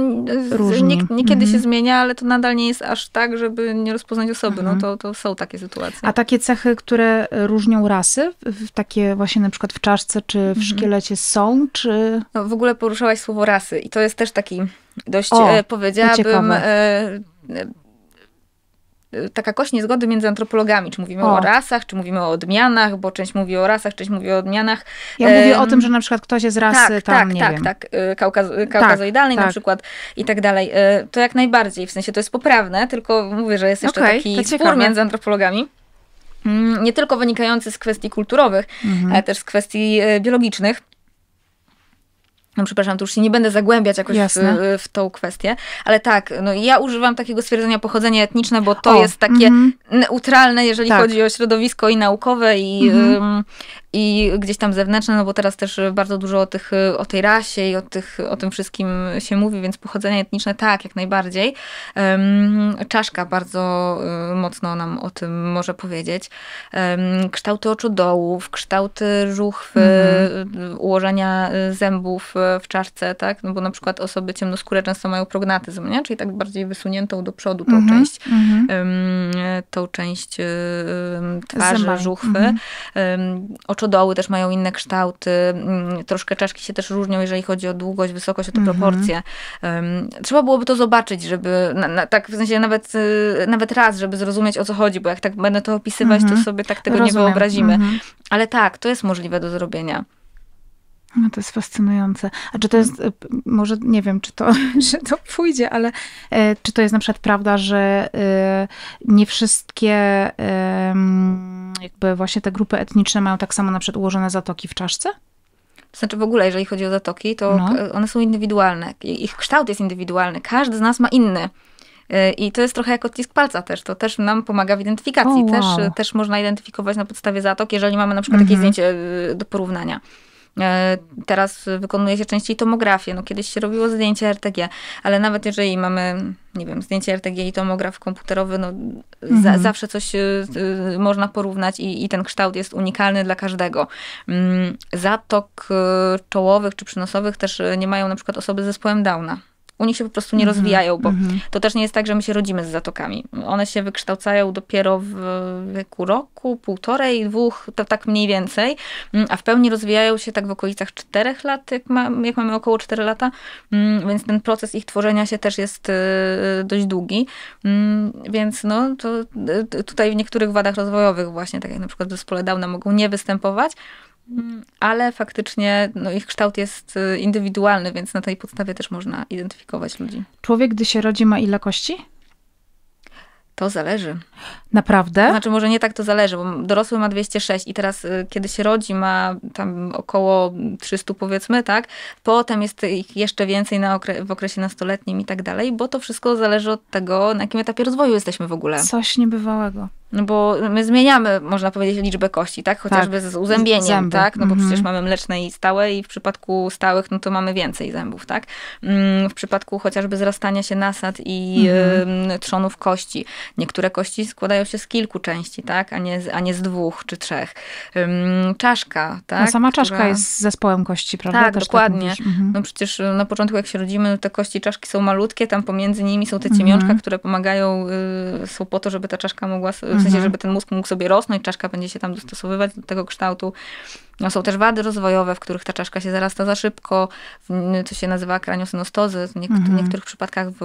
różni. Nie, niekiedy mhm. się zmienia, ale to nadal nie jest aż tak, żeby nie rozpoznać osoby, no mhm. to, to są takie sytuacje. A takie cechy, które różnią rasy, w, w takie właśnie na przykład w czaszce czy w mhm. szkielecie są, czy... No, w ogóle poruszałaś słowo rasy i to jest też taki dość, o, e, powiedziałabym, e, e, taka kość niezgody między antropologami. Czy mówimy o. o. rasach, czy mówimy o odmianach, bo część mówi o rasach, część mówi o odmianach. Ja mówię o tym, że na przykład ktoś jest rasy tak, tam, tak, nie tak, wiem. Tak, e, kaukaz tak, kaukazoidalnej tak, na przykład i tak dalej. E, to jak najbardziej, w sensie to jest poprawne, tylko mówię, że jest jeszcze okay, taki spór między antropologami mm, nie tylko wynikający z kwestii kulturowych, mhm. ale też z kwestii biologicznych no przepraszam, tu już się nie będę zagłębiać jakoś w, w, tą kwestię, ale tak, no ja używam takiego stwierdzenia pochodzenie etniczne, bo to o, jest takie mm -hmm. neutralne, jeżeli tak. chodzi o środowisko i naukowe i mm -hmm i gdzieś tam zewnętrzne, no bo teraz też bardzo dużo o, tych, o tej rasie i o, tych, o tym wszystkim się mówi, więc pochodzenie etniczne tak, jak najbardziej. Czaszka bardzo y, mocno nam o tym może powiedzieć. Kształty oczu dołów, kształty żuchwy, mhm. Y, ułożenia y, zębów w czaszce, tak? No bo na przykład osoby ciemnoskóre często mają prognatyzm, nie? czyli tak bardziej wysuniętą do przodu tą mhm. część, mhm. tą część twarzy, żuchwy. Mhm Oczodoły też mają inne kształty, mm, troszkę czaszki się też różnią, jeżeli chodzi o długość, wysokość, o te mhm. proporcje. Trzeba byłoby to zobaczyć, żeby, na, na, tak w sensie nawet, y, nawet raz, żeby zrozumieć o co chodzi, bo jak tak będę to opisywać, mhm. to sobie tak tego Rozumiem. nie wyobrazimy. Mhm. Ale tak, to jest możliwe do zrobienia. No to jest fascynujące. A czy to jest, y, może nie wiem, czy to, czy to pójdzie, ale y, czy to jest na przykład prawda, że nie wszystkie jakby właśnie te grupy etniczne mają tak samo na przykład ułożone zatoki w czaszce? Znaczy w ogóle, jeżeli chodzi o zatoki, to no. one są indywidualne. Ich kształt jest indywidualny. Każdy z nas ma inny. Y, I to jest trochę jak odcisk palca też. To też nam pomaga w identyfikacji. Oh, wow. też, też można identyfikować na podstawie zatok, jeżeli mamy na przykład mm -hmm. jakieś mhm. zdjęcie y, do porównania. E, teraz wykonuje się częściej tomografię. No, kiedyś się robiło zdjęcie RTG, ale nawet jeżeli mamy, nie wiem, zdjęcie RTG i tomograf komputerowy, no, mhm. za, zawsze coś e, e, można porównać i, i, ten kształt jest unikalny dla każdego. Mm, zatok czołowych czy przynosowych też nie mają na przykład osoby z zespołem Downa oni się po prostu nie mhm. rozwijają, bo mhm. to też nie jest tak, że my się rodzimy z zatokami. One się wykształcają dopiero w wieku roku, półtorej, dwóch, to tak mniej więcej, mm, a w pełni rozwijają się tak w okolicach czterech lat, jak, ma, jak mamy około 4 lata, mm, więc ten proces ich tworzenia się też jest y, y, dość długi, mm, więc no to y, tutaj w niektórych wadach rozwojowych właśnie, tak jak na przykład w zespole Downa mogą nie występować, ale faktycznie no, ich kształt jest y, indywidualny, więc na tej podstawie też można identyfikować ludzi. Człowiek, gdy się rodzi, ma ile kości? To zależy. Naprawdę? To znaczy, może nie tak to zależy, bo dorosły ma 206 i teraz, y, kiedy się rodzi, ma tam około 300 powiedzmy, tak? Potem jest ich jeszcze więcej na okre w okresie nastoletnim i tak dalej, bo to wszystko zależy od tego, na jakim etapie rozwoju jesteśmy w ogóle. Coś niebywałego. No bo my zmieniamy, można powiedzieć, liczbę kości, tak? Chociażby tak. z uzębieniem, Zęby. tak? No bo mhm. przecież mamy mleczne i stałe i w przypadku stałych, no to mamy więcej zębów, tak? Mm, w przypadku chociażby zrastania się nasad i mhm. trzonów kości. Niektóre kości składają się z kilku części, tak? A nie, z, a nie z dwóch czy trzech. Czaszka, tak? No sama czaszka Która... jest zespołem kości, prawda? Tak, Też tak dokładnie. Tak mhm. No przecież e, na początku, jak się rodzimy, te kości czaszki są malutkie, tam pomiędzy nimi są te mhm. ciemiączka, które pomagają, y, są po to, żeby ta czaszka mogła w sensie, mhm. żeby ten mózg mógł sobie rosnąć, czaszka będzie się tam dostosowywać do tego kształtu. No, są też wady rozwojowe, w których ta czaszka się zarasta za szybko, co się nazywa kraniosynostozy. W, niek- w mhm. niektórych przypadkach w,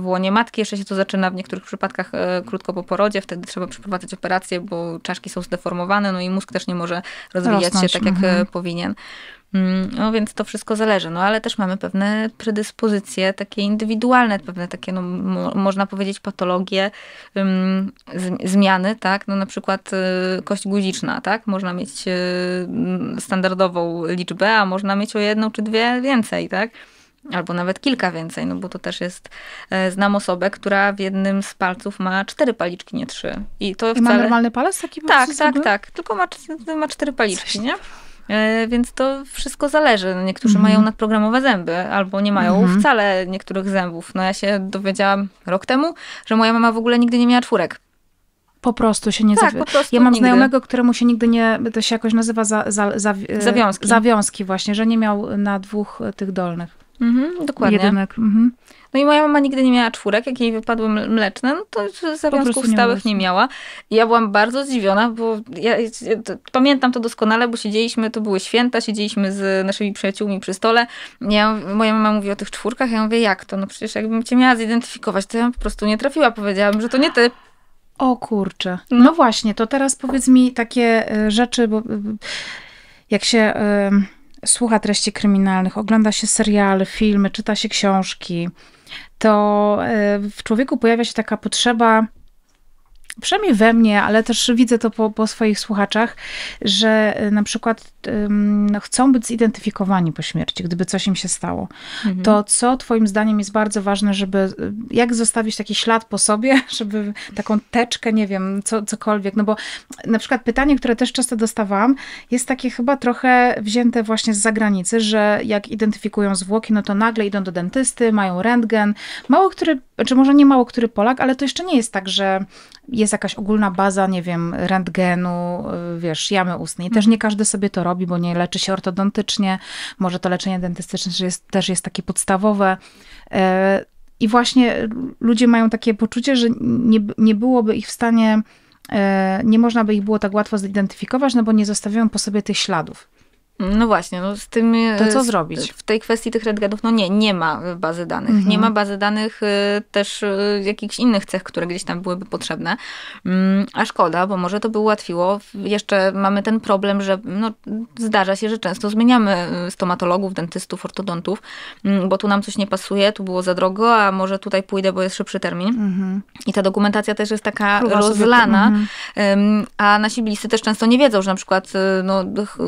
w łonie matki jeszcze się to zaczyna, w niektórych przypadkach e, krótko po porodzie, wtedy trzeba przeprowadzać operację, bo czaszki są zdeformowane, no i mózg też nie może rozwijać Rosnąć. się tak, jak e, mhm. powinien. Mm, no więc to wszystko zależy, no ale też mamy pewne predyspozycje takie indywidualne, pewne takie, no, mo można powiedzieć, patologie, ym, zmiany, tak? No na przykład y, kość guziczna, tak? Można mieć y, standardową liczbę, a można mieć o jedną czy dwie więcej, tak? albo nawet kilka więcej, no bo to też jest, e, znam osobę, która w jednym z palców ma cztery paliczki, nie trzy. I to I wcale... ma normalny palec taki palec? Tak, tak, tak, tylko ma, ma cztery paliczki, Coś nie? E, więc to wszystko zależy. No, niektórzy mhm. mają nadprogramowe zęby, albo nie mają mhm. wcale niektórych zębów. No ja się dowiedziałam rok temu, że moja mama w ogóle nigdy nie miała czwórek po prostu się nie tak, zawi- Ja mam nigdy. znajomego, któremu się nigdy nie, to się jakoś nazywa za, za, za, zawiązki. zawiązki właśnie, że nie miał na dwóch tych dolnych. Mhm, dokładnie. Jedynek. Mhm. No i moja mama nigdy nie miała czwórek, jak jej wypadły mleczne, no to związków stałych nie miała. I ja byłam bardzo zdziwiona, bo ja, ja to, pamiętam to doskonale, bo siedzieliśmy, to były święta, siedzieliśmy z naszymi przyjaciółmi przy stole. Ja, moja mama mówi o tych czwórkach, ja mówię, jak to? No przecież jakbym cię miała zidentyfikować, to ja po prostu nie trafiła. Powiedziałabym, że to nie ty. O kurczę. No, no właśnie, to teraz powiedz mi takie e, rzeczy, bo e, jak się y, słucha treści kryminalnych, ogląda się seriale, filmy, czyta się książki, to e, w człowieku pojawia się taka potrzeba przynajmniej we mnie, ale też widzę to po, po swoich słuchaczach, że y, na przykład um, chcą być zidentyfikowani po śmierci, gdyby coś im się stało. Mhm. To co Twoim zdaniem jest bardzo ważne, żeby y, jak zostawić taki ślad po sobie, żeby taką teczkę, nie wiem, co, cokolwiek. No bo na przykład pytanie, które też często dostawałam, jest takie chyba trochę wzięte właśnie z zagranicy, że jak identyfikują zwłoki, no to nagle idą do dentysty, mają rentgen. Mało który znaczy może nie mało który Polak, ale to jeszcze nie jest tak, że jest jakaś ogólna baza, nie wiem, rentgenu, y, wiesz, jamy ustnej. Też nie mhm. każdy sobie to robi, bo nie leczy się ortodontycznie. Może to leczenie dentystyczne też jest, też jest takie podstawowe. E, I właśnie ludzie mają takie poczucie, że nie, nie byłoby ich w stanie, e, nie można by ich było tak łatwo zidentyfikować, no bo nie zostawiają po sobie tych śladów. No właśnie, no z tym. E, to co zrobić? W tej kwestii tych redgadów, no nie, nie ma e, bazy danych. Mhm. Nie ma bazy danych e, też jakichś innych cech, które gdzieś tam byłyby potrzebne. Mm, a szkoda, bo może to by ułatwiło. Jeszcze mamy ten problem, że no, zdarza się, że często zmieniamy stomatologów, dentystów, ortodontów, mm, bo tu nam coś nie pasuje, tu było za drogo, a może tutaj pójdę, bo jest szybszy termin. Mhm. I ta dokumentacja też jest taka Próba rozlana, mhm. a nasi bliscy też często nie wiedzą, że na przykład no,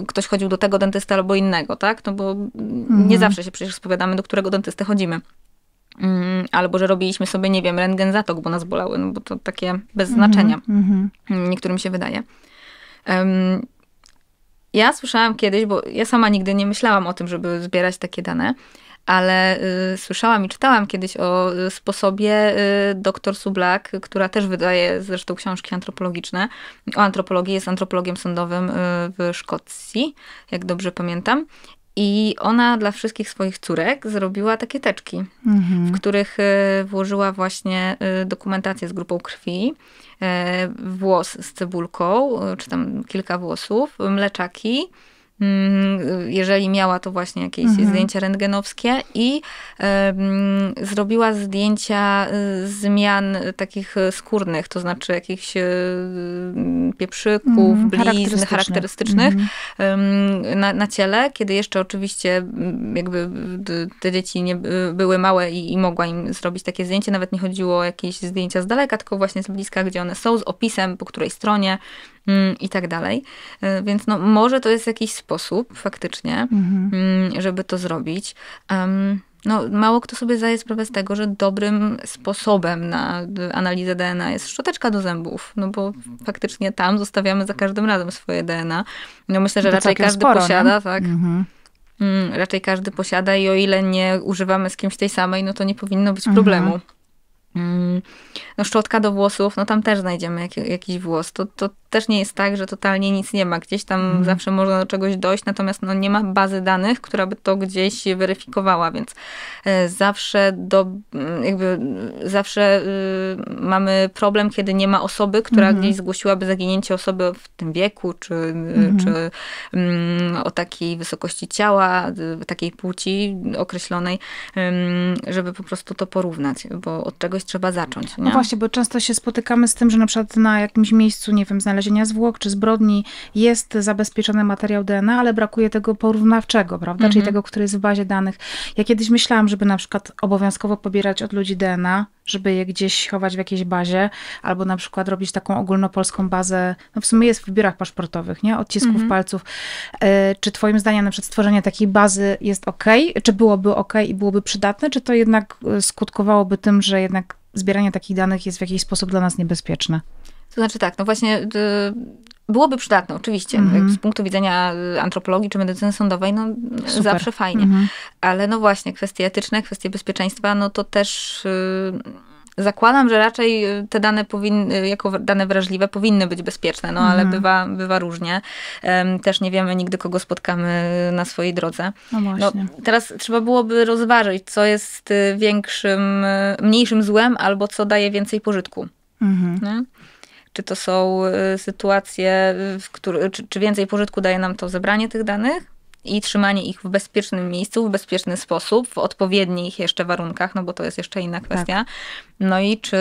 ktoś chodził do tego, dentysty albo innego, tak? No bo mhm. nie zawsze się przecież spowiadamy, do którego dentysty chodzimy. Mm, albo że robiliśmy sobie, nie wiem, rentgen zatok, bo nas bolały, no bo to takie bez mhm, znaczenia. Mhm. Mm, niektórym się wydaje. Um, ja słyszałam kiedyś, bo ja sama nigdy nie myślałam o tym, żeby zbierać takie dane, ale y, słyszałam i czytałam kiedyś o y, sposobie y, dr Sublak, która też wydaje zresztą książki antropologiczne, o antropologii, jest antropologiem sądowym y, w Szkocji, jak dobrze pamiętam. I ona dla wszystkich swoich córek zrobiła takie teczki, mhm. w których y, włożyła właśnie y, dokumentację z grupą krwi, włos z cebulką, czy tam kilka włosów, mleczaki, Mhm, jeżeli miała to właśnie jakieś mhm. zdjęcia rentgenowskie i zrobiła zdjęcia y, zmian takich skórnych, to znaczy jakichś y, pieprzyków, mhm, blizn charakterystycznych, charakterystycznych mhm. na, na, ciele, kiedy jeszcze oczywiście mm, jakby te dzieci nie y, były małe i, i mogła im zrobić takie zdjęcie, nawet nie chodziło o jakieś zdjęcia z daleka, tylko właśnie z bliska, gdzie one są, z opisem, po której stronie, Mm, i tak dalej. E, więc no, może to jest jakiś sposób faktycznie, mhm. Mm, żeby to zrobić. Um, no, mało kto sobie zdaje sprawę z tego, że dobrym sposobem na analizę DNA jest szczoteczka do zębów, no bo faktycznie tam zostawiamy za każdym razem swoje DNA. No myślę, że to raczej każdy sporo, posiada, nie? tak? Mhm. Mm, raczej każdy posiada i o ile nie używamy z kimś tej samej, no to nie powinno być mhm. problemu. Mm, no szczotka do włosów, no tam też znajdziemy jak, jakiś włos. To, to też nie jest tak, że totalnie nic nie ma. Gdzieś tam mm. zawsze można do czegoś dojść, natomiast no, nie ma bazy danych, która by to gdzieś weryfikowała, więc e, zawsze do, mm, jakby mm, zawsze y, mamy problem, kiedy nie ma osoby, która mm. gdzieś zgłosiłaby zaginięcie osoby w tym wieku, czy, y, mhm. mm. czy o takiej wysokości ciała, y, takiej płci określonej, żeby po prostu to porównać, bo od czegoś trzeba zacząć. No nie? No właśnie, bo często się spotykamy z tym, że na przykład na jakimś miejscu, nie wiem, znalezienia zwłok czy zbrodni jest zabezpieczony materiał DNA, ale brakuje tego porównawczego, prawda? Mhm. Czyli tego, który jest w bazie danych. Ja kiedyś myślałam, żeby na przykład obowiązkowo pobierać od ludzi DNA, żeby je gdzieś chować w jakiejś bazie, albo na przykład robić taką ogólnopolską bazę, no w sumie jest w biurach paszportowych, nie? Odcisków mhm. palców. E, czy twoim zdaniem na przykład stworzenie takiej bazy jest ok? Czy byłoby ok i byłoby przydatne? Czy to jednak e, skutkowałoby tym, że jednak zbieranie takich danych jest w jakiś sposób dla nas niebezpieczne? To znaczy tak, no właśnie byłoby przydatne, oczywiście. Mm. Z punktu widzenia y, antropologii czy medycyny sądowej, no Super. zawsze fajnie. Mm. Ale no właśnie, kwestie etyczne, kwestie bezpieczeństwa, no to też. Y, zakładam, że raczej y, te dane powinny, jako dane wrażliwe powinny być bezpieczne, no ale mhm. bywa, bywa różnie. Um, też nie wiemy nigdy, kogo spotkamy na swojej drodze. No, no właśnie. No, teraz trzeba byłoby rozważyć, co jest większym, mniejszym złem, albo co daje więcej pożytku. Mhm czy to są y, sytuacje, w który, czy, czy więcej pożytku daje nam to zebranie tych danych, i trzymanie ich w bezpiecznym miejscu, w bezpieczny sposób, w odpowiednich jeszcze warunkach, no bo to jest jeszcze inna tak. kwestia. Tak. No i czy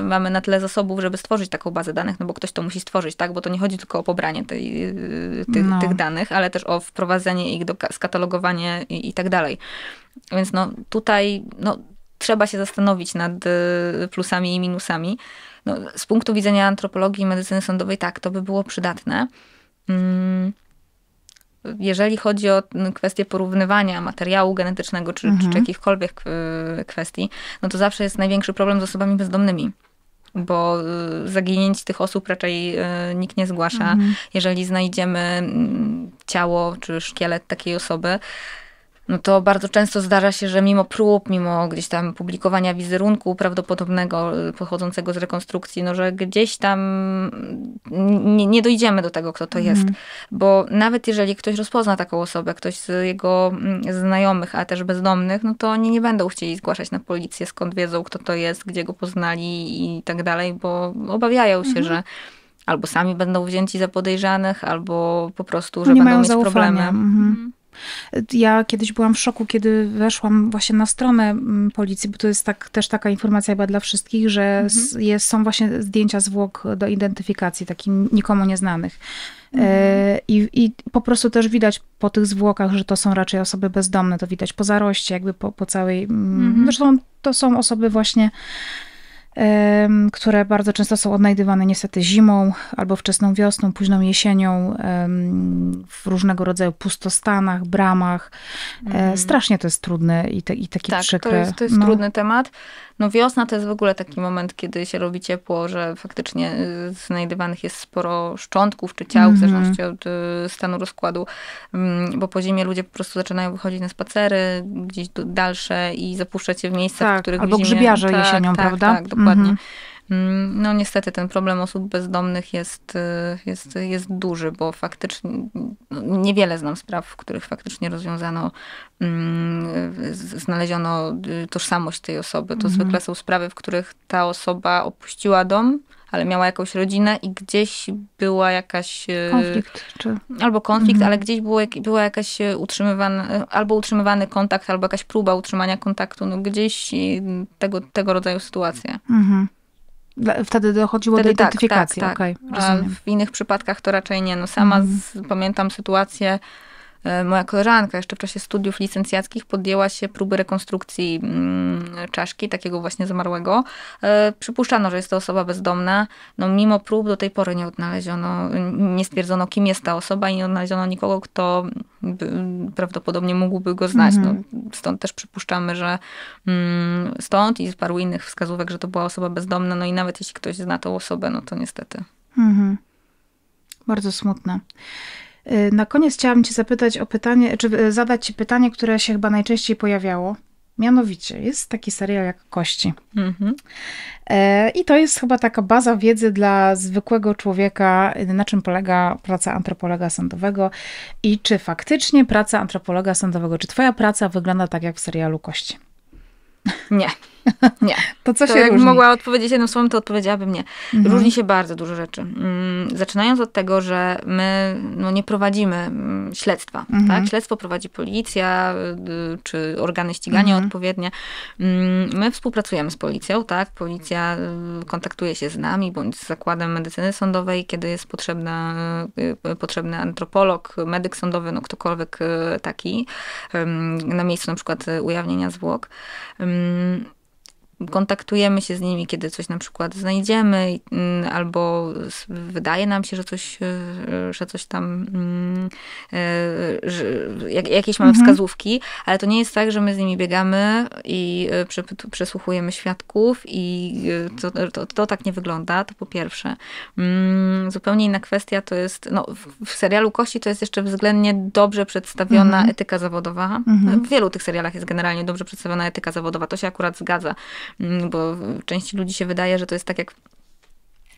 y, mamy na tyle zasobów, żeby stworzyć taką bazę danych, no bo ktoś to musi stworzyć, tak? Bo to nie chodzi tylko o pobranie tej, y, tych, no. tych danych, ale też o wprowadzenie ich, do, skatalogowania i, i tak dalej. Więc no tutaj no, trzeba się zastanowić nad plusami i minusami no, z punktu widzenia antropologii i medycyny sądowej, tak, to by było przydatne. Mm, jeżeli chodzi o kwestię porównywania materiału genetycznego czy, mhm. czy jakichkolwiek e, kwestii, no to zawsze jest największy problem z osobami bezdomnymi bo e, zaginięć tych osób raczej e, nikt nie zgłasza. Mhm. Jeżeli znajdziemy mm, ciało czy szkielet takiej osoby, no to bardzo często zdarza się, że mimo prób, mimo gdzieś tam publikowania wizerunku prawdopodobnego y, pochodzącego z rekonstrukcji, no że gdzieś tam mm, nie, nie dojdziemy do tego, kto to mhm. jest. Bo nawet jeżeli ktoś rozpozna taką osobę, ktoś z jego mm, znajomych, a też bezdomnych, no to oni nie będą chcieli zgłaszać na policję, skąd wiedzą, kto to jest, gdzie go poznali i tak dalej, bo obawiają się, mhm. że albo sami będą wzięci za podejrzanych, albo po prostu, że nie będą mieć zaufania. problemy. Mhm. Ja kiedyś byłam w szoku, kiedy weszłam właśnie na stronę mm, policji, bo to jest tak, też taka informacja chyba dla wszystkich, że mhm. jest, są właśnie zdjęcia zwłok do identyfikacji, takich nikomu nieznanych. E, mhm. I, I, po prostu też widać po tych zwłokach, że to są raczej osoby bezdomne, to widać po zaroście, jakby po, po całej. Mm, mhm. Zresztą to są osoby właśnie które bardzo często są odnajdywane niestety zimą albo wczesną wiosną, późną jesienią w różnego rodzaju pustostanach, bramach. Mm. Strasznie to jest trudne i, te, i taki tak, przykry. To jest, to jest no. trudny temat. No wiosna to jest w ogóle taki moment, kiedy się robi ciepło, że faktycznie y, znajdywanych jest sporo szczątków czy ciał, mm -hmm. w mhm. zależności od y, stanu rozkładu, mm, bo po zimie ludzie po prostu zaczynają wychodzić na spacery gdzieś dalsze i zapuszczać się w miejscach, tak, w których albo w zimie... grzybiarze tak, jesienią, tak, prawda? Tak, dokładnie. Mm -hmm. Mm, no niestety ten problem osób bezdomnych jest, y, jest, jest duży, bo faktycznie no, niewiele znam spraw, w których faktycznie rozwiązano, mm, znaleziono y, tożsamość tej osoby. To mhm. zwykle są sprawy, w których ta osoba opuściła dom, ale miała jakąś rodzinę i gdzieś była jakaś. Y, konflikt, czy... Albo konflikt, mhm. ale gdzieś było, była jakaś utrzymywana, albo utrzymywany kontakt, albo jakaś próba utrzymania kontaktu. No gdzieś tego, tego rodzaju sytuacje. Mhm wtedy dochodziło wtedy do tak, tak, identyfikacji. Tak, tak, tak. A w innych przypadkach to raczej nie. No sama mm. z, pamiętam sytuację E, moja koleżanka jeszcze w czasie studiów licencjackich podjęła się próby rekonstrukcji mm, czaszki, takiego właśnie zmarłego. E, przypuszczano, że jest to osoba bezdomna. No, mimo prób do tej pory nie odnaleziono, nie stwierdzono, kim jest ta osoba i nie odnaleziono nikogo, kto prawdopodobnie mógłby go znać. No, mhm. stąd też przypuszczamy, że mm, stąd i z paru innych wskazówek, że to była osoba bezdomna. No i nawet jeśli ktoś zna tą osobę, no to niestety. Mhm. Bardzo smutne. Y, na koniec chciałabym Cię zapytać o pytanie, czy y, zadać Ci pytanie, które się chyba najczęściej pojawiało. Mianowicie jest taki serial jak Kości. Mm -hmm. I to jest chyba taka baza wiedzy dla zwykłego człowieka, na czym polega praca antropologa sądowego i czy faktycznie praca antropologa sądowego, czy Twoja praca wygląda tak jak w serialu Kości? Nie. Nie. To co to się jakbym mogła odpowiedzieć jednym słowem, to odpowiedziałabym nie. Mhm. Różni się bardzo dużo rzeczy. Mm, zaczynając od tego, że my no, nie prowadzimy mm, śledztwa. Mhm. Tak? Śledztwo prowadzi policja y, czy organy ścigania mhm. odpowiednie. Mm, my współpracujemy z policją, tak? Policja y, kontaktuje się z nami bądź z zakładem medycyny sądowej, kiedy jest potrzebna, y, potrzebny antropolog, medyk sądowy, no ktokolwiek taki na miejscu na przykład ujawnienia zwłok kontaktujemy się z nimi, kiedy coś na przykład znajdziemy, mm, albo wydaje nam się, że coś, e, że coś tam, mm, e, że jakieś mamy mhm. wskazówki, ale to nie jest tak, że my z nimi biegamy i e, przesłuchujemy świadków i to, to, to tak nie wygląda, to po pierwsze. Mm, zupełnie inna kwestia to jest, no, w serialu Kości to jest jeszcze względnie dobrze przedstawiona mhm. etyka zawodowa. Mhm. W wielu tych serialach jest generalnie dobrze przedstawiona etyka zawodowa, to się akurat zgadza. Mm, bo części ludzi się wydaje, że to jest tak jak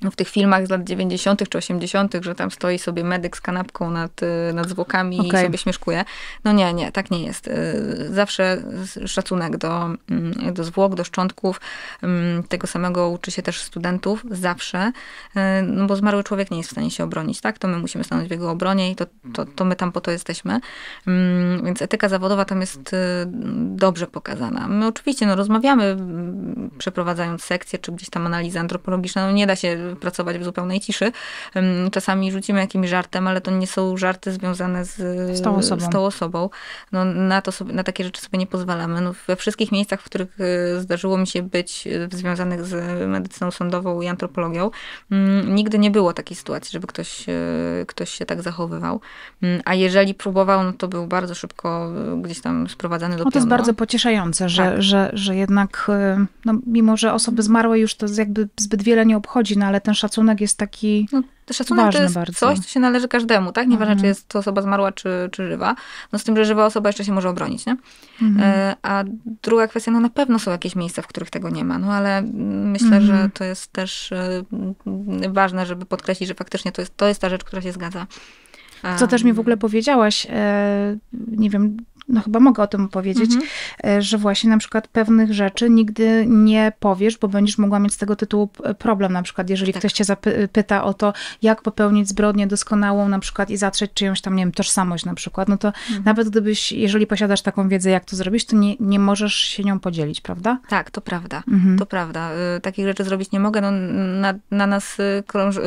w tych filmach z lat 90. czy 80., że tam stoi sobie medyk z kanapką nad, y, nad zwłokami okay. i sobie śmieszkuje. No nie, nie, tak nie jest. Y, zawsze szacunek do, mm, do zwłok, do szczątków. Mm, tego samego uczy się też studentów, zawsze, y, no bo zmarły człowiek nie jest w stanie się obronić, tak? To my musimy stanąć w jego obronie i to, to, to my tam po to jesteśmy. Mm, więc etyka zawodowa tam jest dobrze pokazana. My oczywiście no, rozmawiamy, przeprowadzając sekcje, czy gdzieś tam analiza antropologiczne, no nie da się pracować w zupełnej ciszy. Czasami rzucimy jakimś żartem, ale to nie są żarty związane z, z, tą, osobą. Z tą osobą. No, na, to sobie, na takie rzeczy sobie nie pozwalamy. No, we wszystkich miejscach, w których e, zdarzyło mi się być e, związanych z medycyną sądową i antropologią, mm, nigdy nie było takiej sytuacji, żeby ktoś, e, ktoś się tak zachowywał. Mm, a jeżeli próbował, no to był bardzo szybko gdzieś tam sprowadzany do no, To jest bardzo pocieszające, że, tak. że, że jednak, no, mimo że osoby zmarłe już to jakby zbyt wiele nie obchodzi, no ale ale ten szacunek jest taki. No, szacunek ważny to jest bardzo. coś, co się należy każdemu, tak? Nieważne, mhm. czy jest to osoba zmarła, czy, czy żywa. No z tym, że żywa osoba jeszcze się może obronić, nie? Mhm. E, a druga kwestia, no na pewno są jakieś miejsca, w których tego nie ma, no ale myślę, mhm. że to jest też e, ważne, żeby podkreślić, że faktycznie to jest, to jest ta rzecz, która się zgadza. Co też mi w ogóle powiedziałaś, e, nie wiem, no chyba mogę o tym powiedzieć, mhm. E, że właśnie na przykład pewnych rzeczy nigdy nie powiesz, bo będziesz mogła mieć z tego tytułu problem. Na przykład, jeżeli tak. ktoś cię zapyta o to, jak popełnić zbrodnię doskonałą, na przykład i zatrzeć czyjąś tam, nie wiem, tożsamość na przykład, no to mhm. nawet gdybyś, jeżeli posiadasz taką wiedzę, jak to zrobić, to nie, nie możesz się nią podzielić, prawda? Tak, to prawda. Mhm. To prawda. Y, takich rzeczy zrobić nie mogę. No, na, na nas y, krąż, y,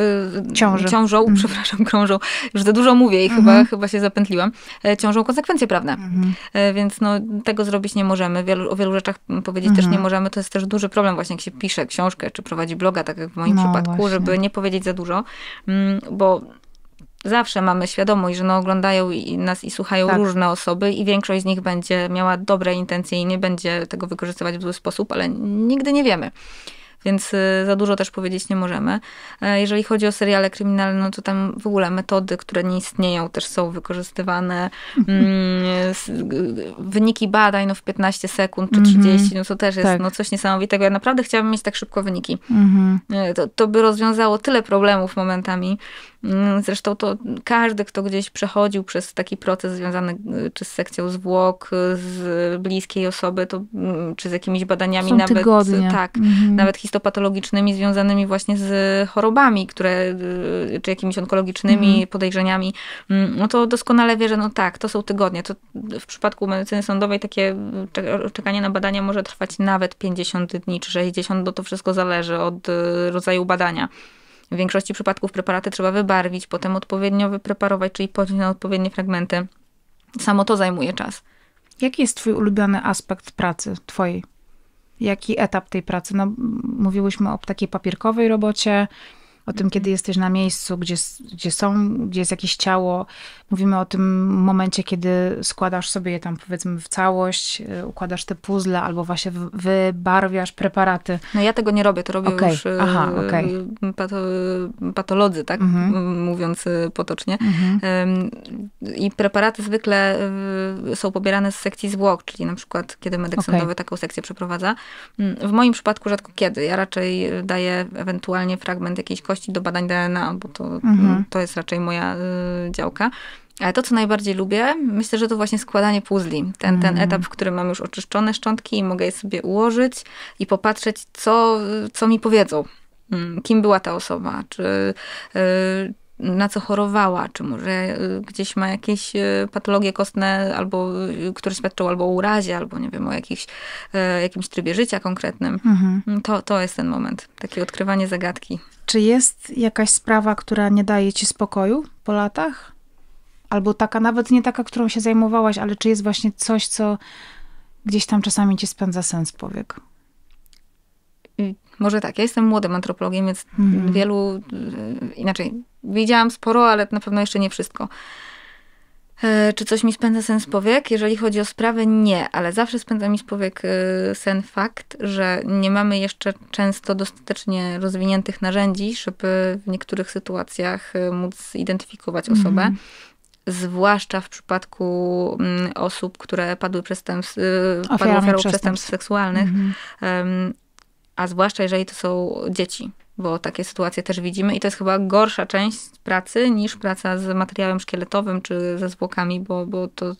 Ciąży. ciążą, mhm. przepraszam, krążą. Już za dużo mówię i mhm. chyba, chyba się zapętliłam. E, ciążą konsekwencje prawne. Mhm. E, więc no, tego zrobić nie możemy. Wielu, o wielu rzeczach powiedzieć mhm. też nie mhm. możemy. To jest też duży problem właśnie, jak się pisze książkę, czy prowadzi bloga, tak jak w moim no, przypadku, właśnie. żeby nie powiedzieć za dużo, mm, bo zawsze mamy świadomość, że no, oglądają i nas i słuchają tak. różne osoby i większość z nich będzie miała dobre intencje i nie będzie tego wykorzystywać w zły sposób, ale nigdy nie wiemy więc y, za dużo też powiedzieć nie możemy. E, jeżeli chodzi o seriale kryminalne, no to tam w ogóle metody, które nie istnieją, też są wykorzystywane. Mhm. Mm, wyniki badań no, w 15 sekund czy 30, mhm. no to też jest tak. no, coś niesamowitego. Ja naprawdę chciałabym mieć tak szybko wyniki. Mhm. E, to, to by rozwiązało tyle problemów momentami. Mm, zresztą to każdy, kto gdzieś przechodził przez taki proces związany y, czy z sekcją zwłok, y, z bliskiej osoby, to, mm, czy z jakimiś badaniami nawet tak, mhm. nawet histopatologicznymi związanymi właśnie z chorobami, które, y, czy jakimiś onkologicznymi mhm. podejrzeniami, mm, no to doskonale wie, że no tak, to są tygodnie. To w przypadku medycyny sądowej takie czekanie na badania może trwać nawet 50 dni czy 60, no to wszystko zależy od rodzaju badania. W większości przypadków preparaty trzeba wybarwić, potem odpowiednio wypreparować, czyli podzielić na odpowiednie fragmenty. Samo to zajmuje czas. Jaki jest Twój ulubiony aspekt pracy Twojej? Jaki etap tej pracy? No, mówiłyśmy o takiej papierkowej robocie, o tym, kiedy jesteś na miejscu, gdzie, gdzie są, gdzie jest jakieś ciało. Mówimy o tym momencie, kiedy składasz sobie je tam powiedzmy w całość, y, układasz te puzzle albo właśnie wybarwiasz preparaty. No ja tego nie robię, to robią okay. już y, Aha, okay. pato, patolodzy, tak? Mhm. Mówiąc y, potocznie. Mhm. I preparaty zwykle są pobierane z sekcji zwłok, czyli na przykład kiedy medyk okay. sądowy taką sekcję przeprowadza. Mm, w moim przypadku rzadko kiedy. Ja raczej daję ewentualnie fragment jakiejś do badań DNA, bo to, mm, mhm. to jest raczej moja y, działka. Ale to, co najbardziej lubię, myślę, że to właśnie składanie puzli. Ten, mm. ten mhm. etap, w którym mam już oczyszczone szczątki i mogę je sobie ułożyć i popatrzeć, co, co mi powiedzą. Mm, kim była ta osoba? Czy, y, na co chorowała, czy może y, gdzieś ma jakieś y, patologie kostne, albo, y, które świadczą albo o urazie, albo nie wiem, o jakichś, e, jakimś trybie życia konkretnym. Mhm. Mm, to, to jest ten moment, takie odkrywanie zagadki. Czy jest jakaś sprawa, która nie daje ci spokoju po latach? Albo taka, nawet nie taka, którą się zajmowałaś, ale czy jest właśnie coś, co gdzieś tam czasami ci spędza sens powiek? Może tak, ja jestem młodym antropologiem, więc mhm. wielu, y, inaczej, widziałam sporo, ale na pewno jeszcze nie wszystko. E, czy coś mi spędza sen z powiek? Jeżeli chodzi o sprawy, nie, ale zawsze spędza mi z powiek y, sen fakt, że nie mamy jeszcze często dostatecznie rozwiniętych narzędzi, żeby w niektórych sytuacjach y, móc identyfikować osobę. Mm zwłaszcza w przypadku mm, osób, które padły przestępstw, ofiarą przestępstw, przestępstw seksualnych. Mm -hmm a zwłaszcza jeżeli to są dzieci, bo takie sytuacje też widzimy i to jest chyba gorsza część pracy niż praca z materiałem szkieletowym czy ze zwłokami, bo, bo to,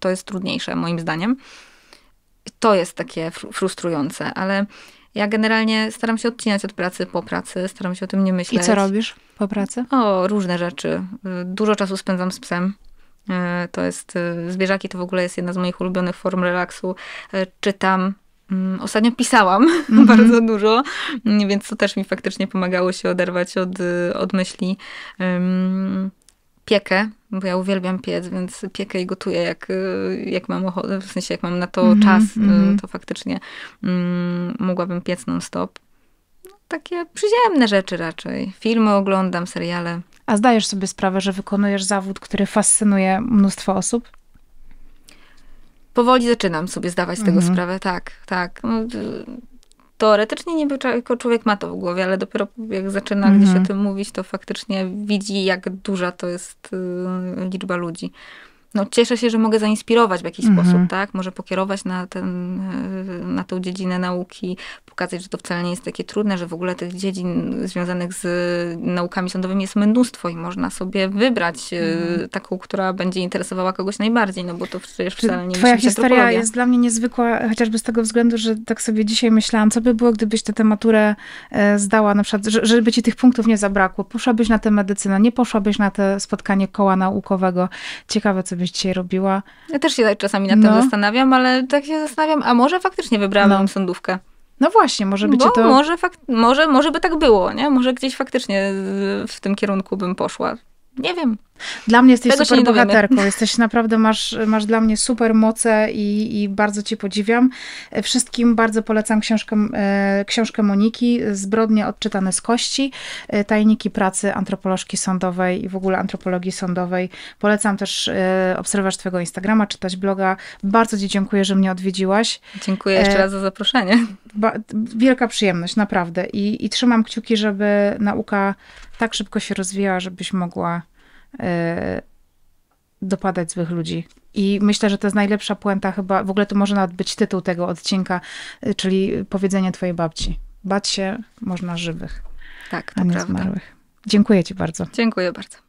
to jest trudniejsze moim zdaniem. To jest takie frustrujące, ale ja generalnie staram się odcinać od pracy po pracy, staram się o tym nie myśleć. I co robisz po pracy? O, różne rzeczy. Dużo czasu spędzam z psem. E, to jest, e, zwierzaki to w ogóle jest jedna z moich ulubionych form relaksu. E, czytam, Mm, ostatnio pisałam mm -hmm. bardzo dużo, mm, więc to też mi faktycznie pomagało się oderwać od, y, od myśli. Piekę, bo ja uwielbiam piec, więc piekę i gotuję jak, y, jak mam ochotę, w sensie jak mam na to mm -hmm, czas, y, mhm. to faktycznie mm, mogłabym piec non-stop. takie przyziemne rzeczy raczej. Filmy oglądam, seriale. A zdajesz sobie sprawę, że wykonujesz zawód, który fascynuje mnóstwo osób? powoli zaczynam sobie zdawać z tego mhm. sprawę, tak, tak. No, teoretycznie niby człowiek ma to w głowie, ale dopiero jak zaczyna mhm. gdzieś o mhm. tym mówić, to faktycznie widzi, jak duża to jest y, liczba ludzi no, cieszę się, że mogę zainspirować w jakiś mhm. sposób, tak? Może pokierować na, ten, e, na tą dziedzinę nauki, pokazać, że to wcale nie jest takie trudne, że w ogóle tych dziedzin związanych z naukami sądowymi jest mnóstwo i można sobie wybrać e, mhm. taką, która będzie interesowała kogoś najbardziej, no bo to przecież wcale nie Twoja historia jest dla mnie niezwykła, chociażby z tego względu, że tak sobie dzisiaj myślałam, co by było, gdybyś tę maturę e, zdała, na przykład, żeby ci tych punktów nie zabrakło, poszłabyś na tę medycynę, nie poszłabyś na to spotkanie koła naukowego. Ciekawe, co byś dzisiaj robiła? Ja też się tak czasami nad no. tym zastanawiam, ale tak się zastanawiam, a może faktycznie wybrałam no. sądówkę. No właśnie, może by cię to... Może, fak- może, może by tak było, nie? Może gdzieś faktycznie w tym kierunku bym poszła. Nie wiem. Dla mnie jesteś Tego super bohaterką. Jesteś naprawdę, masz, masz dla mnie super moce i, i bardzo cię podziwiam. Wszystkim bardzo polecam książkę, e, książkę Moniki Zbrodnie odczytane z kości, e, tajniki pracy antropolożki sądowej i w ogóle antropologii sądowej. Polecam też e, obserwować twojego Instagrama, czytać bloga. Bardzo ci dziękuję, że mnie odwiedziłaś. Dziękuję jeszcze raz za zaproszenie. Ba wielka przyjemność, naprawdę. I, I trzymam kciuki, żeby nauka tak szybko się rozwijała, żebyś mogła E, dopadać złych ludzi. I myślę, że to jest najlepsza puenta chyba, w ogóle to może nawet być tytuł tego odcinka, e, czyli powiedzenie twojej babci. Bać się można żywych, tak, a nie prawda. zmarłych. Dziękuję ci bardzo. Dziękuję bardzo.